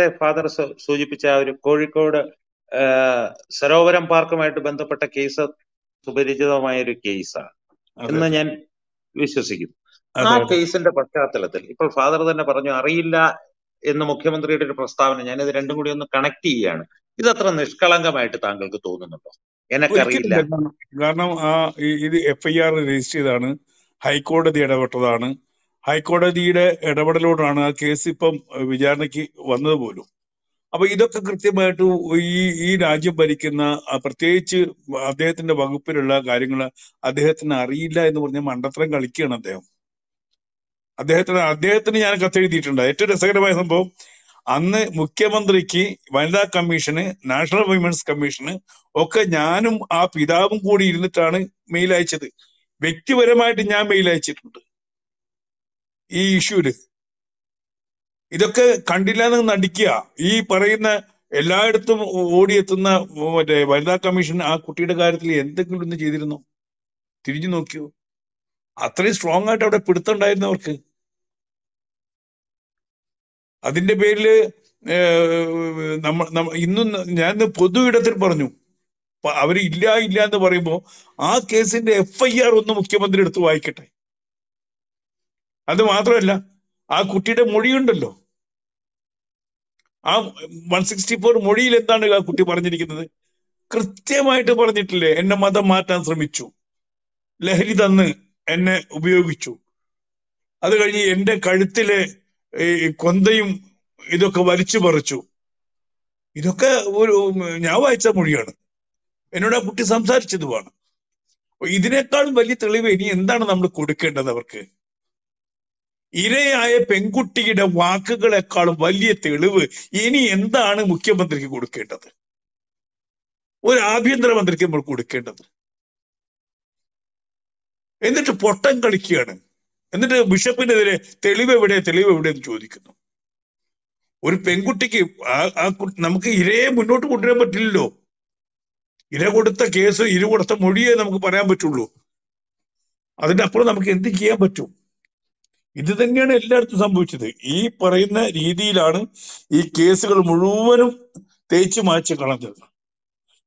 നേരത്തെ ഫാദർ സൂചിപ്പിച്ച ഒരു കോഴിക്കോട് സരോവരം പാർക്കുമായിട്ട് ബന്ധപ്പെട്ട കേസ് സുപരിചിതമായ ഒരു കേസാണ് എന്ന് ഞാൻ വിശ്വസിക്കുന്നു ആ കേസിന്റെ പശ്ചാത്തലത്തിൽ ഇപ്പോൾ ഫാദർ തന്നെ പറഞ്ഞു അറിയില്ല എന്ന് മുഖ്യമന്ത്രിയുടെ ഒരു പ്രസ്താവന ഞാനിത് രണ്ടും കൂടി ഒന്ന് കണക്ട് ഇത് അത്ര നിഷ്കളങ്കമായിട്ട് താങ്കൾക്ക് തോന്നുന്നുണ്ടോ എനക്കറിയില്ല കാരണം ആ ഇത് എഫ് ഐ ആർ രജിസ്റ്റർ ചെയ്താണ് ഹൈക്കോടതി ഇടപെട്ടതാണ് ഹൈക്കോടതിയുടെ ഇടപെടലോടാണ് ആ കേസ് ഇപ്പം വിചാരണയ്ക്ക് വന്നത് പോലും അപ്പൊ ഇതൊക്കെ കൃത്യമായിട്ട് ഈ ഈ രാജ്യം ഭരിക്കുന്ന പ്രത്യേകിച്ച് അദ്ദേഹത്തിന്റെ വകുപ്പിലുള്ള കാര്യങ്ങൾ അദ്ദേഹത്തിന് അറിയില്ല എന്ന് പറഞ്ഞ മണ്ടത്തരം കളിക്കുകയാണ് അദ്ദേഹം അദ്ദേഹത്തിന് അദ്ദേഹത്തിന് ഞാൻ കത്തെഴുതിയിട്ടുണ്ട് ഏറ്റവും രസകരമായ സംഭവം അന്ന് മുഖ്യമന്ത്രിക്ക് വനിതാ കമ്മീഷന് നാഷണൽ വിമൻസ് കമ്മീഷന് ഒക്കെ ഞാനും ആ പിതാവും കൂടി ഇരുന്നിട്ടാണ് മെയിൽ അയച്ചത് വ്യക്തിപരമായിട്ട് ഞാൻ മെയിൽ അയച്ചിട്ടുണ്ട് ഈ ഇഷ്യൂല് ഇതൊക്കെ കണ്ടില്ലാന്ന് നടിക്കുക ഈ പറയുന്ന എല്ലായിടത്തും ഓടിയെത്തുന്ന മറ്റേ വനിതാ കമ്മീഷൻ ആ കുട്ടിയുടെ കാര്യത്തിൽ എന്തെങ്കിലും ഒന്ന് ചെയ്തിരുന്നു തിരിഞ്ഞു നോക്കിയോ അത്രയും സ്ട്രോങ് ആയിട്ട് അവിടെ പിടുത്തുണ്ടായിരുന്നു അവർക്ക് അതിന്റെ പേരില് നമ്മ ഇന്നും ഞാൻ പൊതു ഇടത്തിൽ പറഞ്ഞു അവർ ഇല്ല ഇല്ല എന്ന് പറയുമ്പോൾ ആ കേസിന്റെ എഫ് ഐ ആർ ഒന്ന് മുഖ്യമന്ത്രി എടുത്ത് വായിക്കട്ടെ അത് മാത്രമല്ല ആ കുട്ടിയുടെ മൊഴിയുണ്ടല്ലോ ആ വൺ സിക്സ്റ്റി ഫോർ മൊഴിയിൽ എന്താണ് ആ കുട്ടി പറഞ്ഞിരിക്കുന്നത് കൃത്യമായിട്ട് പറഞ്ഞിട്ടില്ലേ എന്നെ മതം മാറ്റാൻ ശ്രമിച്ചു ലഹരി തന്ന് എന്നെ ഉപയോഗിച്ചു അത് കഴിഞ്ഞ് എൻ്റെ കഴുത്തിലെ കൊന്തയും ഇതൊക്കെ വലിച്ചു പറിച്ചു ഇതൊക്കെ ഒരു ഞാൻ വായിച്ച മൊഴിയാണ് എന്നോട് ആ കുട്ടി സംസാരിച്ചതുമാണ് ഇതിനേക്കാൾ വലിയ തെളിവ് ഇനി എന്താണ് നമ്മൾ കൊടുക്കേണ്ടത് അവർക്ക് ഇരയായ പെൺകുട്ടിയുടെ വാക്കുകളെക്കാൾ വലിയ തെളിവ് ഇനി എന്താണ് മുഖ്യമന്ത്രിക്ക് കൊടുക്കേണ്ടത് ഒരു ആഭ്യന്തരമന്ത്രിക്ക് നമ്മൾ കൊടുക്കേണ്ടത് എന്നിട്ട് പൊട്ടം കളിക്കുകയാണ് എന്നിട്ട് ബിഷപ്പിനെതിരെ തെളിവ് എവിടെ തെളിവ് എവിടെ എന്ന് ചോദിക്കുന്നു ഒരു പെൺകുട്ടിക്ക് ആ നമുക്ക് ഇരയെ മുന്നോട്ട് കൊണ്ടുവരാൻ പറ്റില്ലല്ലോ ഇര കൊടുത്ത കേസ് ഇര കൊടുത്ത മൊഴിയെ നമുക്ക് പറയാൻ പറ്റുള്ളൂ അപ്പുറം നമുക്ക് എന്ത് ചെയ്യാൻ പറ്റും ഇത് തന്നെയാണ് എല്ലായിടത്തും സംഭവിച്ചത് ഈ പറയുന്ന രീതിയിലാണ് ഈ കേസുകൾ മുഴുവനും തേച്ചു മാച്ച് കളഞ്ഞത്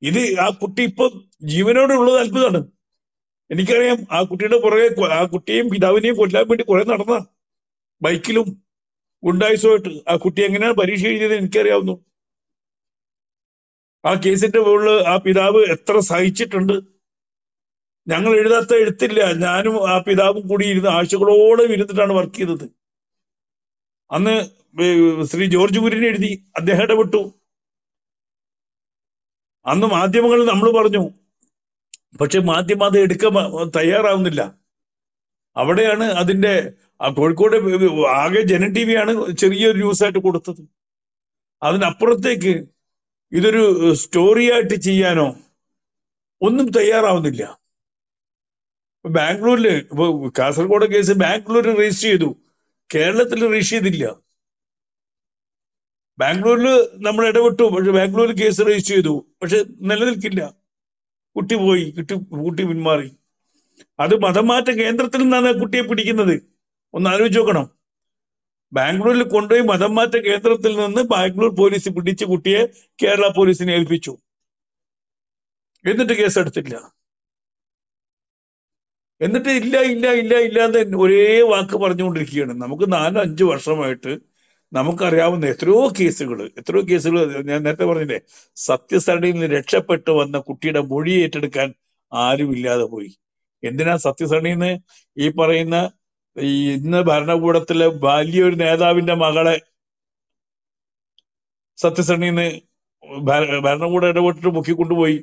ഇത് ആ കുട്ടി ഇപ്പൊ ജീവനോടെ ഉള്ളത് അത്ഭുതമാണ് എനിക്കറിയാം ആ കുട്ടിയുടെ പുറകെ ആ കുട്ടിയും പിതാവിനെയും കൊല്ലാൻ വേണ്ടി കുറെ നടന്ന ബൈക്കിലും ഗുണ്ടായുസമായിട്ട് ആ കുട്ടി എങ്ങനെയാണ് പരീക്ഷ എഴുതിയത് എനിക്കറിയാവുന്നു ആ കേസിന്റെ മുകളിൽ ആ പിതാവ് എത്ര സഹിച്ചിട്ടുണ്ട് ഞങ്ങൾ എഴുതാത്ത എഴുത്തില്ല ഞാനും ആ പിതാവും കൂടി ഇരുന്ന് ആഴ്ചകളോടെ ഇരുന്നിട്ടാണ് വർക്ക് ചെയ്തത് അന്ന് ശ്രീ ജോർജ് കുര്യൻ എഴുതി അദ്ദേഹം ഇടപെട്ടു അന്ന് മാധ്യമങ്ങളിൽ നമ്മൾ പറഞ്ഞു പക്ഷെ മാധ്യമം അത് എടുക്കാൻ തയ്യാറാവുന്നില്ല അവിടെയാണ് അതിന്റെ കോഴിക്കോട് ആകെ ജനൻ ടി വി ആണ് ചെറിയൊരു ആയിട്ട് കൊടുത്തത് അതിനപ്പുറത്തേക്ക് ഇതൊരു സ്റ്റോറിയായിട്ട് ചെയ്യാനോ ഒന്നും തയ്യാറാവുന്നില്ല ബാംഗ്ലൂരില് ഇപ്പൊ കാസർഗോഡ് കേസ് ബാംഗ്ലൂരിൽ രജിസ്റ്റർ ചെയ്തു കേരളത്തിൽ രജിസ്റ്റർ ചെയ്തില്ല ബാംഗ്ലൂരിൽ നമ്മൾ ഇടപെട്ടു പക്ഷെ ബാംഗ്ലൂരിൽ കേസ് രജിസ്റ്റർ ചെയ്തു പക്ഷെ നിലനിൽക്കില്ല കുട്ടി പോയി കുട്ടി കുട്ടി പിന്മാറി അത് മതമാറ്റ കേന്ദ്രത്തിൽ നിന്നാണ് കുട്ടിയെ പിടിക്കുന്നത് ഒന്ന് ആലോചിച്ച് നോക്കണം ബാംഗ്ലൂരിൽ കൊണ്ടുപോയി മതംമാറ്റ കേന്ദ്രത്തിൽ നിന്ന് ബാംഗ്ലൂർ പോലീസ് പിടിച്ച് കുട്ടിയെ കേരള പോലീസിനെ ഏൽപ്പിച്ചു എന്നിട്ട് കേസെടുത്തില്ല എന്നിട്ട് ഇല്ല ഇല്ല ഇല്ല ഇല്ല എന്ന് ഒരേ വാക്ക് പറഞ്ഞുകൊണ്ടിരിക്കുകയാണ് നമുക്ക് നാലോ അഞ്ച് വർഷമായിട്ട് നമുക്കറിയാവുന്ന എത്രയോ കേസുകൾ എത്രയോ കേസുകൾ ഞാൻ നേരത്തെ പറഞ്ഞില്ലേ സത്യസരണിയിൽ നിന്ന് രക്ഷപ്പെട്ടു വന്ന കുട്ടിയുടെ മൊഴി ഏറ്റെടുക്കാൻ ആരും ഇല്ലാതെ പോയി എന്തിനാ സത്യസരണിയിൽ നിന്ന് ഈ പറയുന്ന ഈ ഇന്ന് ഭരണകൂടത്തിലെ വലിയൊരു നേതാവിന്റെ മകളെ സത്യസരണിയിൽ നിന്ന് ഭരണകൂടം ഇടപെട്ടിട്ട് മുക്കിക്കൊണ്ടുപോയി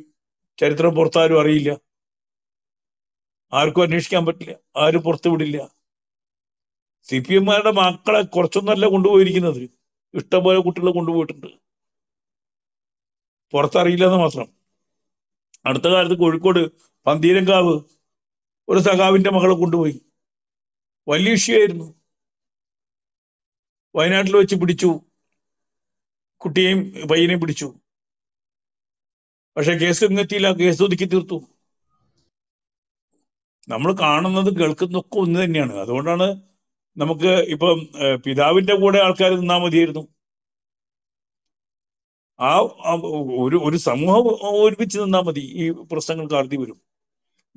ചരിത്രം പുറത്താരും അറിയില്ല ആർക്കും അന്വേഷിക്കാൻ പറ്റില്ല ആരും പുറത്തുവിടില്ല സി പി എമ്മാരുടെ മക്കളെ കുറച്ചൊന്നല്ല കൊണ്ടുപോയിരിക്കുന്നത് ഇഷ്ടംപോലെ കുട്ടികളെ കൊണ്ടുപോയിട്ടുണ്ട് പുറത്തറിയില്ല എന്ന് മാത്രം അടുത്ത കാലത്ത് കോഴിക്കോട് പന്തീരങ്കാവ് ഒരു സഖാവിന്റെ മകളെ കൊണ്ടുപോയി വലിയ വിഷയമായിരുന്നു വയനാട്ടിൽ വെച്ച് പിടിച്ചു കുട്ടിയെയും പയ്യനെയും പിടിച്ചു പക്ഷെ കേസ് എത്തിയില്ല കേസ് ഒതുക്കി തീർത്തു നമ്മൾ കാണുന്നത് കേൾക്കുന്നതൊക്കെ ഒന്ന് തന്നെയാണ് അതുകൊണ്ടാണ് നമുക്ക് ഇപ്പം പിതാവിന്റെ കൂടെ ആൾക്കാർ നിന്നാ മതിയായിരുന്നു ആ ഒരു ഒരു സമൂഹം ഒരുമിച്ച് നിന്നാ മതി ഈ പ്രശ്നങ്ങൾ കാർത്തി വരും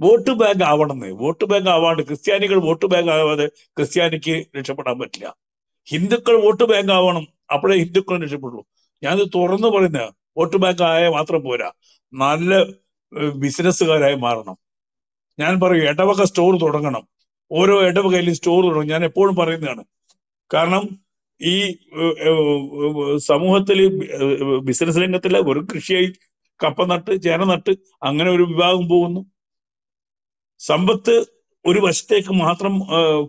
വോട്ട് ബാങ്ക് ആവണമെന്ന് വോട്ട് ബാങ്ക് ആവാണ്ട് ക്രിസ്ത്യാനികൾ വോട്ട് ബാങ്ക് ആവാതെ ക്രിസ്ത്യാനിക്ക് രക്ഷപ്പെടാൻ പറ്റില്ല ഹിന്ദുക്കൾ വോട്ട് ബാങ്ക് ആവണം അപ്പോഴേ ഹിന്ദുക്കൾ രക്ഷപ്പെടുള്ളൂ ഞാനത് തുറന്നു പറയുന്ന വോട്ട് ബാങ്ക് ആയ മാത്രം പോരാ നല്ല ബിസിനസ്സുകാരായി മാറണം ഞാൻ പറയും ഇടവക സ്റ്റോർ തുടങ്ങണം ഓരോ ഇടവകയിലും സ്റ്റോർ തുടങ്ങും ഞാൻ എപ്പോഴും പറയുന്നതാണ് കാരണം ഈ സമൂഹത്തിൽ ബിസിനസ് രംഗത്തിലെ ഒരു കൃഷിയായി കപ്പ നട്ട് ചേന നട്ട് അങ്ങനെ ഒരു വിഭാഗം പോകുന്നു സമ്പത്ത് ഒരു വശത്തേക്ക് മാത്രം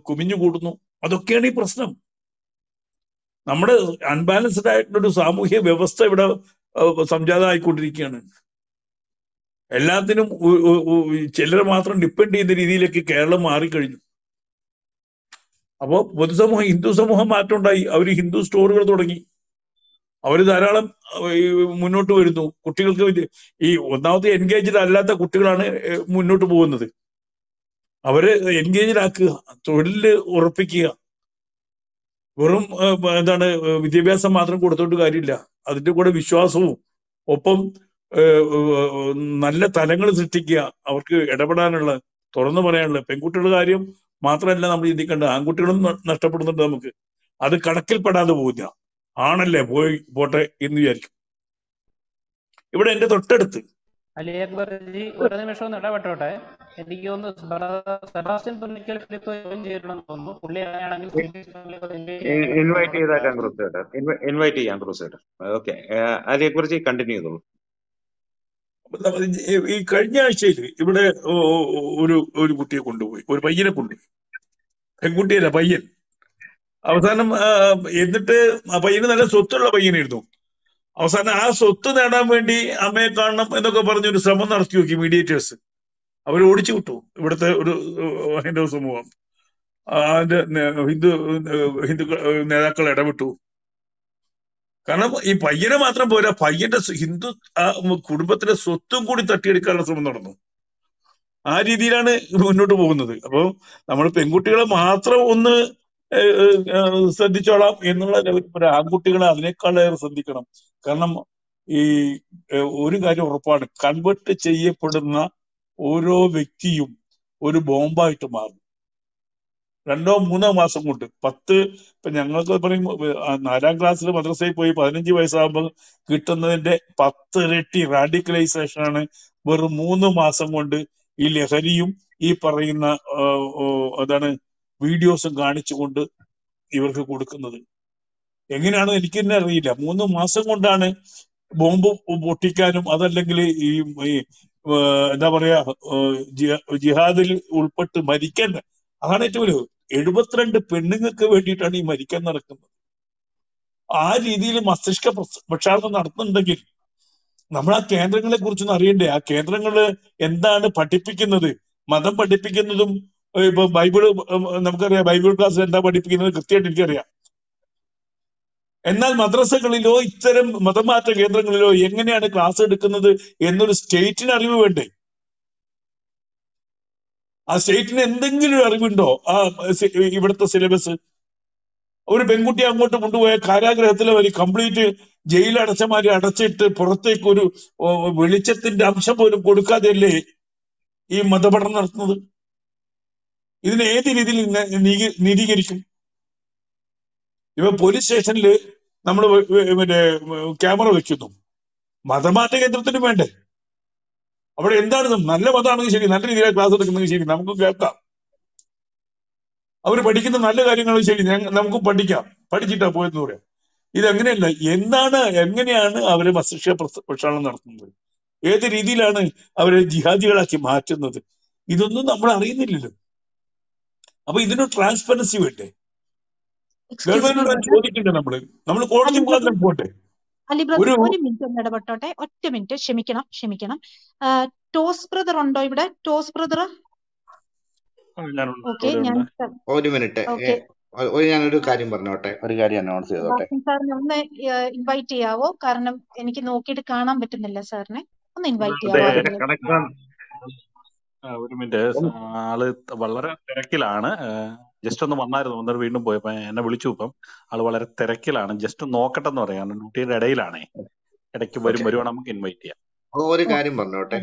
കുമിഞ്ഞു കൂടുന്നു അതൊക്കെയാണ് ഈ പ്രശ്നം നമ്മുടെ അൺബാലൻസ്ഡ് ആയിട്ടുള്ള ഒരു സാമൂഹ്യ വ്യവസ്ഥ ഇവിടെ സംജാതമായിക്കൊണ്ടിരിക്കുകയാണ് എല്ലാത്തിനും ചിലർ മാത്രം ഡിപ്പെൻഡ് ചെയ്യുന്ന രീതിയിലേക്ക് കേരളം മാറിക്കഴിഞ്ഞു അപ്പോൾ പൊതുസമൂഹം ഹിന്ദു സമൂഹം മാറ്റമുണ്ടായി അവർ ഹിന്ദു സ്റ്റോറുകൾ തുടങ്ങി അവർ ധാരാളം മുന്നോട്ട് വരുന്നു കുട്ടികൾക്ക് ഈ ഒന്നാമത്തെ എൻഗേജ്ഡ് അല്ലാത്ത കുട്ടികളാണ് മുന്നോട്ട് പോകുന്നത് അവരെ എൻഗേജ്ഡ് ആക്കുക തൊഴിൽ ഉറപ്പിക്കുക വെറും എന്താണ് വിദ്യാഭ്യാസം മാത്രം കൊടുത്തോണ്ട് കാര്യമില്ല അതിന്റെ കൂടെ വിശ്വാസവും ഒപ്പം നല്ല തലങ്ങൾ സൃഷ്ടിക്കുക അവർക്ക് ഇടപെടാനുള്ള തുറന്നു പറയാനുള്ള പെൺകുട്ടികളുടെ കാര്യം മാത്രമല്ല നമ്മൾ ചിന്തിക്കേണ്ടത് ആൺകുട്ടികളും നഷ്ടപ്പെടുന്നുണ്ട് നമുക്ക് അത് കണക്കിൽപ്പെടാതെ പോവില്ല ആണല്ലേ പോയി പോട്ടെ എന്ന് വിചാരിക്കും ഇവിടെ എന്റെ തൊട്ടടുത്ത് അലി അക്ബർജി ഒരു നിമിഷം ഒന്ന് ഇടപെട്ടോട്ടെ എനിക്ക് തോന്നുന്നു ഇൻവൈറ്റ് ചെയ്താൽ ഇൻവൈറ്റ് ചെയ്യാം ക്രൂസ് ഓക്കെ അലി അക്ബർജി കണ്ടിന്യൂ ചെയ്തോളൂ ഈ കഴിഞ്ഞ ആഴ്ചയിൽ ഇവിടെ ഒരു ഒരു കുട്ടിയെ കൊണ്ടുപോയി ഒരു പയ്യനെ കൊണ്ടുപോയി പെൺകുട്ടിയല്ല പയ്യൻ അവസാനം എന്നിട്ട് പയ്യന് നല്ല സ്വത്തുള്ള പയ്യനായിരുന്നു അവസാനം ആ സ്വത്ത് നേടാൻ വേണ്ടി അമ്മയെ കാണണം എന്നൊക്കെ പറഞ്ഞ് ഒരു ശ്രമം നടത്തി നോക്കി മീഡിയേറ്റേഴ്സ് അവർ ഓടിച്ചു വിട്ടു ഇവിടുത്തെ ഒരു ഹൈന്ദവ സമൂഹം അതിന്റെ ഹിന്ദു ഹിന്ദു നേതാക്കൾ ഇടപെട്ടു കാരണം ഈ പയ്യനെ മാത്രം പോരാ പയ്യന്റെ ഹിന്ദു കുടുംബത്തിലെ സ്വത്തും കൂടി തട്ടിയെടുക്കാനുള്ള ശ്രമം നടന്നു ആ രീതിയിലാണ് മുന്നോട്ട് പോകുന്നത് അപ്പോൾ നമ്മൾ പെൺകുട്ടികളെ മാത്രം ഒന്ന് ശ്രദ്ധിച്ചോളാം എന്നുള്ള ലെവലിൽ ആൺകുട്ടികളെ അതിനേക്കാളേറെ ശ്രദ്ധിക്കണം കാരണം ഈ ഒരു കാര്യം ഉറപ്പാണ് കൺവേർട്ട് ചെയ്യപ്പെടുന്ന ഓരോ വ്യക്തിയും ഒരു ബോംബായിട്ട് മാറും രണ്ടോ മൂന്നോ മാസം കൊണ്ട് പത്ത് ഇപ്പൊ ഞങ്ങൾക്ക് പറയും നാലാം ക്ലാസ്സിൽ മദ്രസയിൽ പോയി പതിനഞ്ച് വയസ്സാകുമ്പോൾ കിട്ടുന്നതിന്റെ പത്ത് ഇരട്ടി റാഡിക്കലൈസേഷൻ ആണ് വെറും മൂന്ന് മാസം കൊണ്ട് ഈ ലഹരിയും ഈ പറയുന്ന അതാണ് വീഡിയോസും കാണിച്ചുകൊണ്ട് ഇവർക്ക് കൊടുക്കുന്നത് എങ്ങനെയാണ് എനിക്ക് തന്നെ അറിയില്ല മൂന്ന് മാസം കൊണ്ടാണ് ബോംബ് പൊട്ടിക്കാനും അതല്ലെങ്കിൽ ഈ എന്താ പറയാ ജിഹാദിൽ ഉൾപ്പെട്ട് മരിക്കേണ്ട അതാണ് ഏറ്റവും വലിയത് എഴുപത്തിരണ്ട് പെണ്ണുങ്ങൾക്ക് വേണ്ടിയിട്ടാണ് ഈ മരിക്കാൻ നടക്കുന്നത് ആ രീതിയിൽ മസ്തിഷ്ക പ്രക്ഷാളനം നടത്തുന്നുണ്ടെങ്കിൽ നമ്മൾ ആ കേന്ദ്രങ്ങളെ കുറിച്ചൊന്നും അറിയണ്ടേ ആ കേന്ദ്രങ്ങൾ എന്താണ് പഠിപ്പിക്കുന്നത് മതം പഠിപ്പിക്കുന്നതും ഇപ്പൊ ബൈബിൾ നമുക്കറിയാം ബൈബിൾ ക്ലാസ് എന്താ പഠിപ്പിക്കുന്നത് കൃത്യമായിട്ട് എനിക്കറിയാം എന്നാൽ മദ്രസകളിലോ ഇത്തരം മതമാറ്റ കേന്ദ്രങ്ങളിലോ എങ്ങനെയാണ് ക്ലാസ് എടുക്കുന്നത് എന്നൊരു സ്റ്റേറ്റിന് അറിവ് വേണ്ടേ ആ സ്റ്റേറ്റിന് എന്തെങ്കിലും അറിവുണ്ടോ ആ ഇവിടുത്തെ സിലബസ് ഒരു പെൺകുട്ടി അങ്ങോട്ട് കൊണ്ടുപോയ കാരാഗ്രഹത്തിലെ വരി കംപ്ലീറ്റ് ജയിലടച്ചമാരെ അടച്ചിട്ട് പുറത്തേക്ക് ഒരു വെളിച്ചത്തിന്റെ അംശം പോലും കൊടുക്കാതെയല്ലേ ഈ മതപഠനം നടത്തുന്നത് ഇതിനെ ഏത് രീതിയിൽ നിരീകരിക്കും ഇവ പോലീസ് സ്റ്റേഷനിൽ നമ്മൾ ക്യാമറ വെക്കുന്നു മതമാറ്റ കേന്ദ്രത്തിന് വേണ്ടേ അവിടെ എന്താണ് നല്ല മതമാണെങ്കിൽ ശരി നല്ല രീതിയിൽ ക്ലാസ് എടുക്കുന്നെങ്കിൽ ശരി നമുക്ക് കേൾക്കാം അവർ പഠിക്കുന്ന നല്ല കാര്യങ്ങൾ ശരി നമുക്ക് പഠിക്കാം പഠിച്ചിട്ടാ പോയെന്ന് പറയാം ഇതങ്ങനെയല്ല എന്താണ് എങ്ങനെയാണ് അവരെ മസ്തിഷ്ക പ്രക്ഷാളനം നടത്തുന്നത് ഏത് രീതിയിലാണ് അവരെ ജിഹാദികളാക്കി മാറ്റുന്നത് ഇതൊന്നും നമ്മൾ അറിയുന്നില്ലല്ലോ അപ്പൊ ഇതിന് ട്രാൻസ്പെറൻസി വേണ്ടേ ഗവൺമെന്റിനോട് ചോദിക്കണ്ടേ നമ്മള് നമ്മൾ കോടതി മുഖാന്തരം പോട്ടെ അലി ബ്രദർ ഒരു മിനിറ്റ് ഒന്ന് ഇടപെട്ടോട്ടെ ഒറ്റ മിനിറ്റ് ക്ഷമിക്കണം ക്ഷമിക്കണം ടോസ് ബ്രദർ ഉണ്ടോ ഇവിടെ ടോസ് ബ്രദർ ഓക്കെ ഞാൻ ഒരു മിനിറ്റ് ഒരു ഞാനൊരു കാര്യം പറഞ്ഞോട്ടെ ഒരു കാര്യം അനൗൺസ് ചെയ്തോട്ടെ സാറിന് ഒന്ന് ഇൻവൈറ്റ് ചെയ്യാവോ കാരണം എനിക്ക് നോക്കിയിട്ട് കാണാൻ പറ്റുന്നില്ല സാറിനെ ഒന്ന് ഇൻവൈറ്റ് ചെയ്യാവോ ഒരു മിനിറ്റ് ആള് വളരെ തിരക്കിലാണ് ജസ്റ്റ് ഒന്ന് വന്നായിരുന്നു വന്നിട്ട് വീണ്ടും പോയപ്പോ എന്നെ വിളിച്ചു ഇപ്പം ആള് വളരെ തിരക്കിലാണ് ജസ്റ്റ് നോക്കട്ടെ എന്ന് പറയാം ഡ്യൂട്ടിയുടെ ഇടയിലാണേ ഇടയ്ക്ക് വരും വരുവാണ് നമുക്ക് ഇൻവൈറ്റ് ചെയ്യാം ഒരു കാര്യം പറഞ്ഞോട്ടെ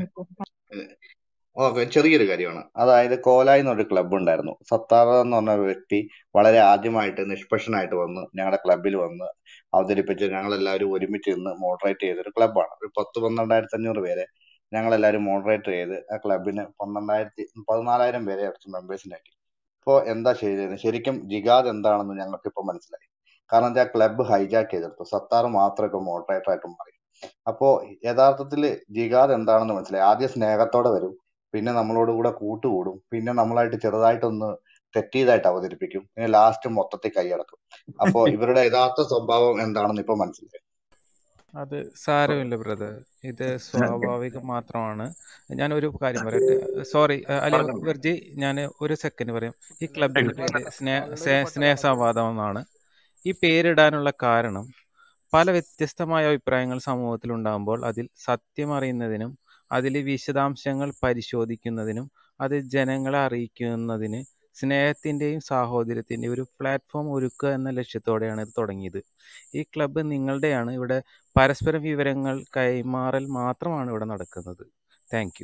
ഓക്കെ ചെറിയൊരു കാര്യമാണ് അതായത് കോലായി എന്നൊരു ക്ലബ്ബ് ഉണ്ടായിരുന്നു സത്താറ എന്ന് പറഞ്ഞ വ്യക്തി വളരെ ആദ്യമായിട്ട് നിഷ്പക്ഷനായിട്ട് വന്ന് ഞങ്ങളുടെ ക്ലബ്ബിൽ വന്ന് അവതരിപ്പിച്ച് ഞങ്ങളെല്ലാവരും ഒരുമിച്ച് നിന്ന് മോഡറേറ്റ് ചെയ്തൊരു ക്ലബ്ബാണ് ഒരു പത്ത് പന്ത്രണ്ടായിരത്തി അഞ്ഞൂറ് പേരെ ഞങ്ങളെല്ലാവരും മോഡറേറ്റ് ചെയ്ത് ആ ക്ലബിന് പന്ത്രണ്ടായിരത്തി പതിനാലായിരം പേരെ അടച്ച് മെമ്പേഴ്സിനാക്കി ഇപ്പോൾ എന്താ ചെയ്തതെന്ന് ശരിക്കും ജിഗാദ് എന്താണെന്ന് ഞങ്ങൾക്ക് ഇപ്പോൾ മനസ്സിലായി കാരണം എന്താ ക്ലബ്ബ് ഹൈജാക്ക് ചെയ്തെടുത്തു സത്താർ മാത്രം ഇപ്പോൾ മോഡറേറ്റർ ആയിട്ട് മാറി അപ്പോൾ യഥാർത്ഥത്തിൽ ജിഗാദ് എന്താണെന്ന് മനസ്സിലായി ആദ്യം സ്നേഹത്തോടെ വരും പിന്നെ നമ്മളോട് കൂടെ കൂട്ടുകൂടും പിന്നെ നമ്മളായിട്ട് ചെറുതായിട്ടൊന്ന് തെറ്റിയതായിട്ട് അവതരിപ്പിക്കും പിന്നെ ലാസ്റ്റ് മൊത്തത്തിൽ കൈയടക്കും അപ്പോൾ ഇവരുടെ യഥാർത്ഥ സ്വഭാവം എന്താണെന്ന് ഇപ്പൊ മനസ്സിലായി അത് സാരമില്ല ബ്രദർ ഇത് സ്വാഭാവികം മാത്രമാണ് ഞാൻ ഒരു കാര്യം പറയട്ടെ സോറി അലി ബർജി ഞാൻ ഒരു സെക്കൻഡ് പറയാം ഈ ക്ലബ് സ്നേഹ സ്നേഹസംവാദം എന്നാണ് ഈ പേരിടാനുള്ള കാരണം പല വ്യത്യസ്തമായ അഭിപ്രായങ്ങൾ സമൂഹത്തിൽ ഉണ്ടാകുമ്പോൾ അതിൽ സത്യം അറിയുന്നതിനും അതിലെ വിശദാംശങ്ങൾ പരിശോധിക്കുന്നതിനും അത് ജനങ്ങളെ അറിയിക്കുന്നതിന് സ്നേഹത്തിൻ്റെയും സാഹോദര്യത്തിൻ്റെയും ഒരു പ്ലാറ്റ്ഫോം ഒരുക്കുക എന്ന ലക്ഷ്യത്തോടെയാണ് ഇത് തുടങ്ങിയത് ഈ ക്ലബ്ബ് നിങ്ങളുടെയാണ് ഇവിടെ പരസ്പര വിവരങ്ങൾ കൈമാറൽ മാത്രമാണ് ഇവിടെ നടക്കുന്നത് താങ്ക്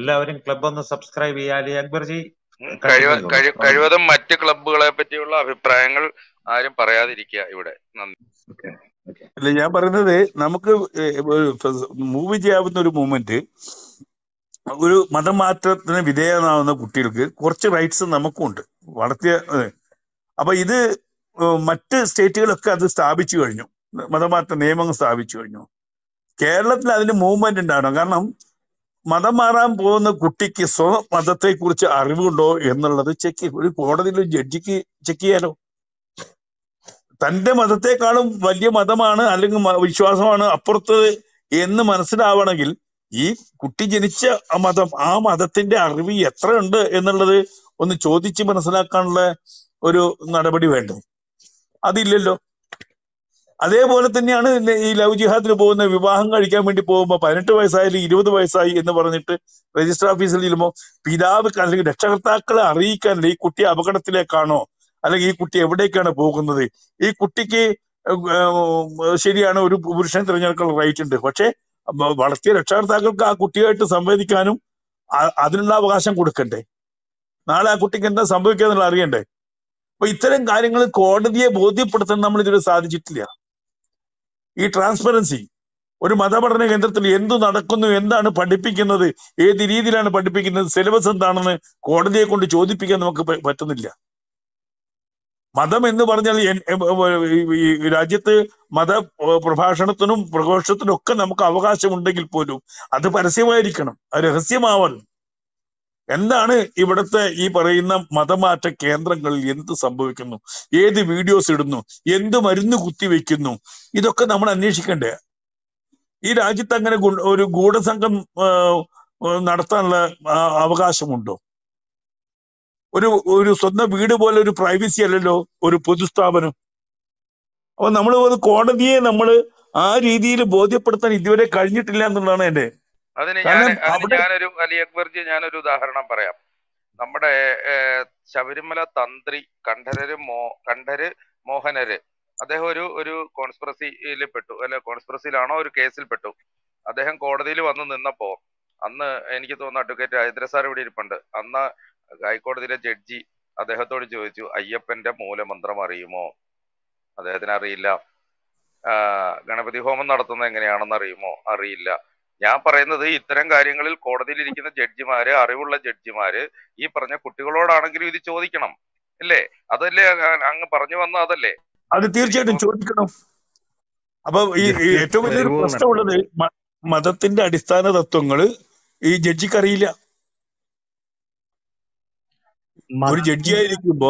എല്ലാവരും ക്ലബ് ഒന്ന് സബ്സ്ക്രൈബ് ചെയ്യാലി അക്ബർജി കഴിവതും മറ്റ് ക്ലബുകളെ പറ്റിയുള്ള അഭിപ്രായങ്ങൾ ആരും പറയാതിരിക്കുക ഇവിടെ അല്ല ഞാൻ പറയുന്നത് നമുക്ക് മൂവ് ചെയ്യാവുന്ന ഒരു മൂവ്മെന്റ് ഒരു മതമാറ്റത്തിന് വിധേയമാവുന്ന കുട്ടികൾക്ക് കുറച്ച് റൈറ്റ്സ് നമുക്കുണ്ട് വളർത്തിയ അപ്പൊ ഇത് മറ്റ് സ്റ്റേറ്റുകളൊക്കെ അത് സ്ഥാപിച്ചു കഴിഞ്ഞു മതമാറ്റ നിയമങ്ങൾ സ്ഥാപിച്ചു കഴിഞ്ഞു കേരളത്തിൽ അതിന് മൂവ്മെന്റ് ഉണ്ടാകണം കാരണം മതം മാറാൻ പോകുന്ന കുട്ടിക്ക് സ്വ മതത്തെക്കുറിച്ച് അറിവുണ്ടോ എന്നുള്ളത് ചെക്ക് ഒരു കോടതിയിൽ ജഡ്ജിക്ക് ചെക്ക് ചെയ്യാലോ തന്റെ മതത്തെക്കാളും വലിയ മതമാണ് അല്ലെങ്കിൽ വിശ്വാസമാണ് അപ്പുറത്ത് എന്ന് മനസ്സിലാവണമെങ്കിൽ ഈ കുട്ടി ജനിച്ച മതം ആ മതത്തിന്റെ അറിവ് ഉണ്ട് എന്നുള്ളത് ഒന്ന് ചോദിച്ച് മനസ്സിലാക്കാനുള്ള ഒരു നടപടി വേണ്ടത് അതില്ലല്ലോ അതേപോലെ തന്നെയാണ് ഈ ലവ് ജിഹാദിന് പോകുന്ന വിവാഹം കഴിക്കാൻ വേണ്ടി പോകുമ്പോൾ പതിനെട്ട് വയസ്സായാലും ഇരുപത് വയസ്സായി എന്ന് പറഞ്ഞിട്ട് രജിസ്റ്റർ ഓഫീസിൽ ചെല്ലുമ്പോൾ പിതാവ് അല്ലെങ്കിൽ രക്ഷകർത്താക്കളെ അറിയിക്കാൻ ഈ കുട്ടി അപകടത്തിലേക്കാണോ അല്ലെങ്കിൽ ഈ കുട്ടി എവിടേക്കാണ് പോകുന്നത് ഈ കുട്ടിക്ക് ശരിയാണ് ഒരു പുരുഷൻ തിരഞ്ഞെടുക്കാനുള്ള റൈറ്റ് ഉണ്ട് പക്ഷേ വളർത്തിയ രക്ഷകർത്താക്കൾക്ക് ആ കുട്ടിയായിട്ട് സംവേദിക്കാനും അതിനുള്ള അവകാശം കൊടുക്കണ്ടേ നാളെ ആ കുട്ടിക്ക് എന്താ സംഭവിക്കുക അറിയണ്ടേ അപ്പൊ ഇത്തരം കാര്യങ്ങൾ കോടതിയെ ബോധ്യപ്പെടുത്താൻ നമ്മൾ ഇതുവരെ സാധിച്ചിട്ടില്ല ഈ ട്രാൻസ്പെറൻസി ഒരു മതപഠന കേന്ദ്രത്തിൽ എന്തു നടക്കുന്നു എന്താണ് പഠിപ്പിക്കുന്നത് ഏത് രീതിയിലാണ് പഠിപ്പിക്കുന്നത് സിലബസ് എന്താണെന്ന് കോടതിയെ കൊണ്ട് ചോദിപ്പിക്കാൻ നമുക്ക് പറ്റുന്നില്ല മതം എന്ന് പറഞ്ഞാൽ ഈ രാജ്യത്ത് മത പ്രഭാഷണത്തിനും പ്രഘോഷത്തിനും ഒക്കെ നമുക്ക് അവകാശമുണ്ടെങ്കിൽ പോലും അത് പരസ്യമായിരിക്കണം അത് രഹസ്യമാവണം എന്താണ് ഇവിടുത്തെ ഈ പറയുന്ന മതമാറ്റ കേന്ദ്രങ്ങളിൽ എന്ത് സംഭവിക്കുന്നു ഏത് വീഡിയോസ് ഇടുന്നു എന്ത് മരുന്ന് കുത്തിവെക്കുന്നു ഇതൊക്കെ നമ്മൾ അന്വേഷിക്കണ്ടേ ഈ രാജ്യത്ത് അങ്ങനെ ഒരു ഗൂഢസംഘം നടത്താനുള്ള അവകാശമുണ്ടോ ഒരു ഒരു സ്വന്തം വീട് പോലെ ഒരു പ്രൈവസി അല്ലല്ലോ ഒരു പൊതുസ്ഥാപനം അപ്പൊ നമ്മൾ കോടതിയെ നമ്മൾ ആ രീതിയിൽ ബോധ്യപ്പെടുത്താൻ ഇതുവരെ കഴിഞ്ഞിട്ടില്ല എന്നുള്ളതാണ് എന്റെ അതിന് ഞാൻ ഞാനൊരു അലി അക്ബർജി ഞാനൊരു ഉദാഹരണം പറയാം നമ്മുടെ ശബരിമല തന്ത്രി കണ്ഠരര് മോ കണ്ഠര് മോഹനര് അദ്ദേഹം ഒരു ഒരു കോൺസ്പ്രസിയിൽ പെട്ടു അല്ലെ കോൺസ്പ്രസിയിലാണോ ഒരു കേസിൽ പെട്ടു അദ്ദേഹം കോടതിയിൽ വന്ന് നിന്നപ്പോ അന്ന് എനിക്ക് തോന്നുന്നു അഡ്വക്കേറ്റ് രാജേന്ദ്ര സാർ ഇവിടെ ഇരിപ്പുണ്ട് അന്ന് ഹൈക്കോടതിയിലെ ജഡ്ജി അദ്ദേഹത്തോട് ചോദിച്ചു അയ്യപ്പന്റെ മൂലമന്ത്രം അറിയുമോ അദ്ദേഹത്തിന് അറിയില്ല ഗണപതി ഹോമം നടത്തുന്നത് എങ്ങനെയാണെന്ന് അറിയുമോ അറിയില്ല ഞാൻ പറയുന്നത് ഇത്തരം കാര്യങ്ങളിൽ കോടതിയിൽ ഇരിക്കുന്ന ജഡ്ജിമാര് അറിവുള്ള ജഡ്ജിമാര് ഈ പറഞ്ഞ കുട്ടികളോടാണെങ്കിലും ഇത് ചോദിക്കണം അല്ലേ അതല്ലേ അങ്ങ് പറഞ്ഞു വന്ന അതല്ലേ അത് തീർച്ചയായിട്ടും ചോദിക്കണം അപ്പൊ ഈ ഏറ്റവും വലിയൊരു പ്രശ്നമുള്ളത് മതത്തിന്റെ അടിസ്ഥാന തത്വങ്ങള് ഈ ജഡ്ജിക്ക് അറിയില്ല ഒരു ജഡ്ജിയായിരിക്കുമ്പോ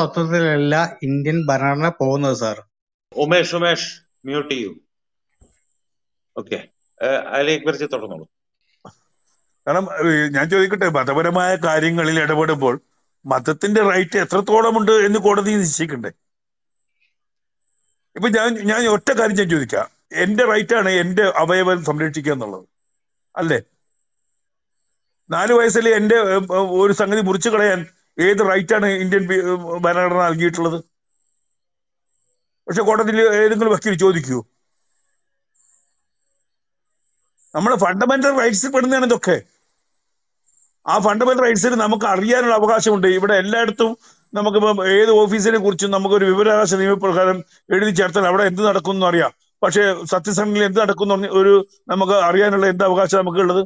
തത്വത്തിലല്ല ഇന്ത്യൻ ഭരണഘടന പോകുന്നത് സാർ ഉമേഷ് ഉമേഷ് മ്യൂട്ട് ചെയ്യൂ ഓക്കെ അതിലേക്ക് തുടർന്നോളൂ കാരണം ഞാൻ ചോദിക്കട്ടെ മതപരമായ കാര്യങ്ങളിൽ ഇടപെടുമ്പോൾ മതത്തിന്റെ റൈറ്റ് എത്രത്തോളം ഉണ്ട് എന്ന് കോടതി നിശ്ചയിക്കണ്ടേ ഇപ്പൊ ഞാൻ ഞാൻ ഒറ്റ കാര്യം ഞാൻ ചോദിക്കാം എന്റെ റൈറ്റാണ് എന്റെ അവയവം സംരക്ഷിക്കുക എന്നുള്ളത് അല്ലേ നാല് വയസ്സിൽ എന്റെ ഒരു സംഗതി മുറിച്ചു കളയാൻ ഏത് റൈറ്റാണ് ഇന്ത്യൻ ഭരണഘടന നൽകിയിട്ടുള്ളത് പക്ഷെ കോടതിയിൽ ഏതെങ്കിലും വക്കീൽ ചോദിക്കൂ നമ്മൾ ഫണ്ടമെന്റൽ റൈറ്റ്സ് പെടുന്നതാണ് ഇതൊക്കെ ആ ഫണ്ടമെന്റൽ റൈറ്റ്സിൽ നമുക്ക് അറിയാനുള്ള അവകാശമുണ്ട് ഇവിടെ എല്ലായിടത്തും നമുക്കിപ്പം ഏത് ഓഫീസിനെ കുറിച്ചും നമുക്കൊരു വിവരാവകാശ നിയമപ്രകാരം എഴുതി ചേർത്താൽ അവിടെ എന്ത് നടക്കുന്നു അറിയാം പക്ഷേ സത്യസംഗിൽ എന്ത് നടക്കുന്നു ഒരു നമുക്ക് അറിയാനുള്ള എന്ത് അവകാശം നമുക്കുള്ളത്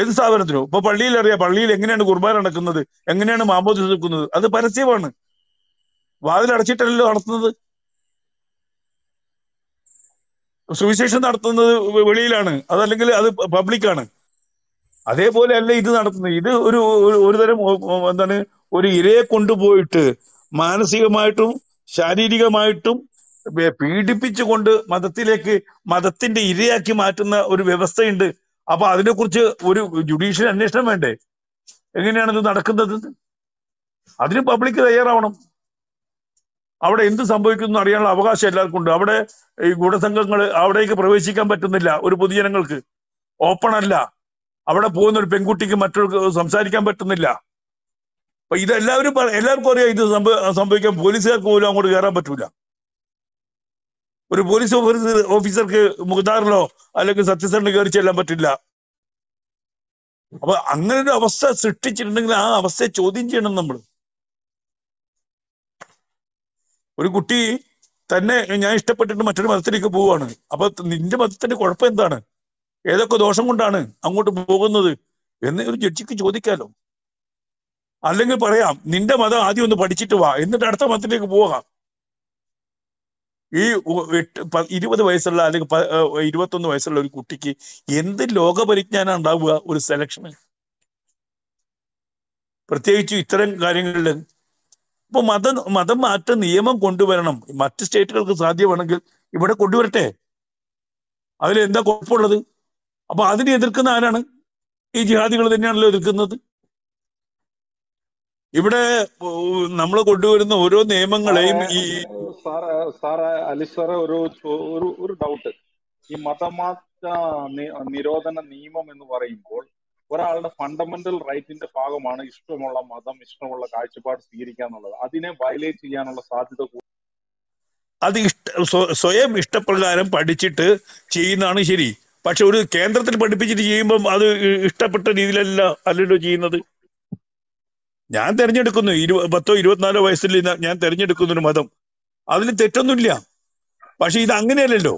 ഏത് സ്ഥാപനത്തിനും ഇപ്പൊ പള്ളിയിൽ അറിയാം പള്ളിയിൽ എങ്ങനെയാണ് കുർബാന നടക്കുന്നത് എങ്ങനെയാണ് മാമോദ് നിൽക്കുന്നത് അത് പരസ്യമാണ് വാതിലടച്ചിട്ടല്ലോ നടത്തുന്നത് സുവിശേഷം നടത്തുന്നത് വെളിയിലാണ് അതല്ലെങ്കിൽ അത് പബ്ലിക്കാണ് അതേപോലെ അല്ല ഇത് നടത്തുന്നത് ഇത് ഒരു ഒരു തരം എന്താണ് ഒരു ഇരയെ കൊണ്ടുപോയിട്ട് മാനസികമായിട്ടും ശാരീരികമായിട്ടും പീഡിപ്പിച്ചുകൊണ്ട് മതത്തിലേക്ക് മതത്തിന്റെ ഇരയാക്കി മാറ്റുന്ന ഒരു വ്യവസ്ഥയുണ്ട് അപ്പൊ അതിനെക്കുറിച്ച് ഒരു ജുഡീഷ്യൽ അന്വേഷണം വേണ്ടേ എങ്ങനെയാണ് ഇത് നടക്കുന്നത് അതിന് പബ്ലിക് തയ്യാറാവണം അവിടെ എന്ത് സംഭവിക്കുന്നു അറിയാനുള്ള അവകാശം എല്ലാവർക്കും ഉണ്ട് അവിടെ ഈ ഗുണസംഘങ്ങൾ അവിടേക്ക് പ്രവേശിക്കാൻ പറ്റുന്നില്ല ഒരു പൊതുജനങ്ങൾക്ക് ഓപ്പൺ അല്ല അവിടെ പോകുന്ന ഒരു പെൺകുട്ടിക്ക് മറ്റൊരു സംസാരിക്കാൻ പറ്റുന്നില്ല അപ്പൊ ഇതെല്ലാവരും എല്ലാവർക്കും അറിയാം ഇത് സംഭവിക്കാൻ പോലീസുകാർക്ക് പോലും അങ്ങോട്ട് കയറാൻ പറ്റൂല ഒരു പോലീസ് ഓഫീസർക്ക് മുഖതാറിലോ അല്ലെങ്കിൽ സത്യസന്ധ കയറി ചെല്ലാൻ പറ്റില്ല അപ്പൊ അങ്ങനെ ഒരു അവസ്ഥ സൃഷ്ടിച്ചിട്ടുണ്ടെങ്കിൽ ആ അവസ്ഥയെ ചോദ്യം ചെയ്യണം നമ്മൾ ഒരു കുട്ടി തന്നെ ഞാൻ ഇഷ്ടപ്പെട്ടിട്ട് മറ്റൊരു മതത്തിലേക്ക് പോവാണ് അപ്പൊ നിന്റെ മതത്തിന്റെ കുഴപ്പം എന്താണ് ഏതൊക്കെ ദോഷം കൊണ്ടാണ് അങ്ങോട്ട് പോകുന്നത് എന്ന് ഒരു ജഡ്ജിക്ക് ചോദിക്കാലോ അല്ലെങ്കിൽ പറയാം നിന്റെ മതം ആദ്യം ഒന്ന് പഠിച്ചിട്ട് വാ എന്നിട്ട് അടുത്ത മതത്തിലേക്ക് പോകാം ഈ ഇരുപത് വയസ്സുള്ള അല്ലെങ്കിൽ ഇരുപത്തൊന്ന് വയസ്സുള്ള ഒരു കുട്ടിക്ക് എന്ത് ലോകപരിജ്ഞാനം ഉണ്ടാവുക ഒരു സെലക്ഷന് പ്രത്യേകിച്ച് ഇത്തരം കാര്യങ്ങളിൽ ഇപ്പൊ മതം മതം മാറ്റ നിയമം കൊണ്ടുവരണം മറ്റ് സ്റ്റേറ്റുകൾക്ക് സാധ്യമാണെങ്കിൽ ഇവിടെ കൊണ്ടുവരട്ടെ അതിൽ എന്താ കുഴപ്പമുള്ളത് അപ്പൊ അതിനെ എതിർക്കുന്ന ആരാണ് ഈ ജിഹാദികൾ തന്നെയാണല്ലോ എതിർക്കുന്നത് ഇവിടെ നമ്മൾ കൊണ്ടുവരുന്ന ഓരോ നിയമങ്ങളെയും ഈ സാറേ അലി സാറേ ഒരു ഒരു ഒരു ഡൗട്ട് ഈ മതമാറ്റ നിരോധന നിയമം എന്ന് പറയുമ്പോൾ ഒരാളുടെ ഫണ്ടമെന്റൽ റൈറ്റിന്റെ ഭാഗമാണ് ഇഷ്ടമുള്ള മതം ഇഷ്ടമുള്ള കാഴ്ചപ്പാട് സ്വീകരിക്കുക എന്നുള്ളത് അതിനെ വയലേറ്റ് ചെയ്യാനുള്ള സാധ്യത അത് ഇഷ്ട സ്വയം ഇഷ്ടപ്രകാരം പഠിച്ചിട്ട് ചെയ്യുന്നതാണ് ശരി പക്ഷെ ഒരു കേന്ദ്രത്തിൽ പഠിപ്പിച്ചിട്ട് ചെയ്യുമ്പം അത് ഇഷ്ടപ്പെട്ട രീതിയിലല്ല അല്ലല്ലോ ചെയ്യുന്നത് ഞാൻ തിരഞ്ഞെടുക്കുന്നു ഇരു പത്തോ ഇരുപത്തിനാലോ വയസ്സിൽ ഞാൻ തിരഞ്ഞെടുക്കുന്ന ഒരു മതം അതിന് തെറ്റൊന്നുമില്ല പക്ഷെ ഇത് അങ്ങനെയല്ലല്ലോ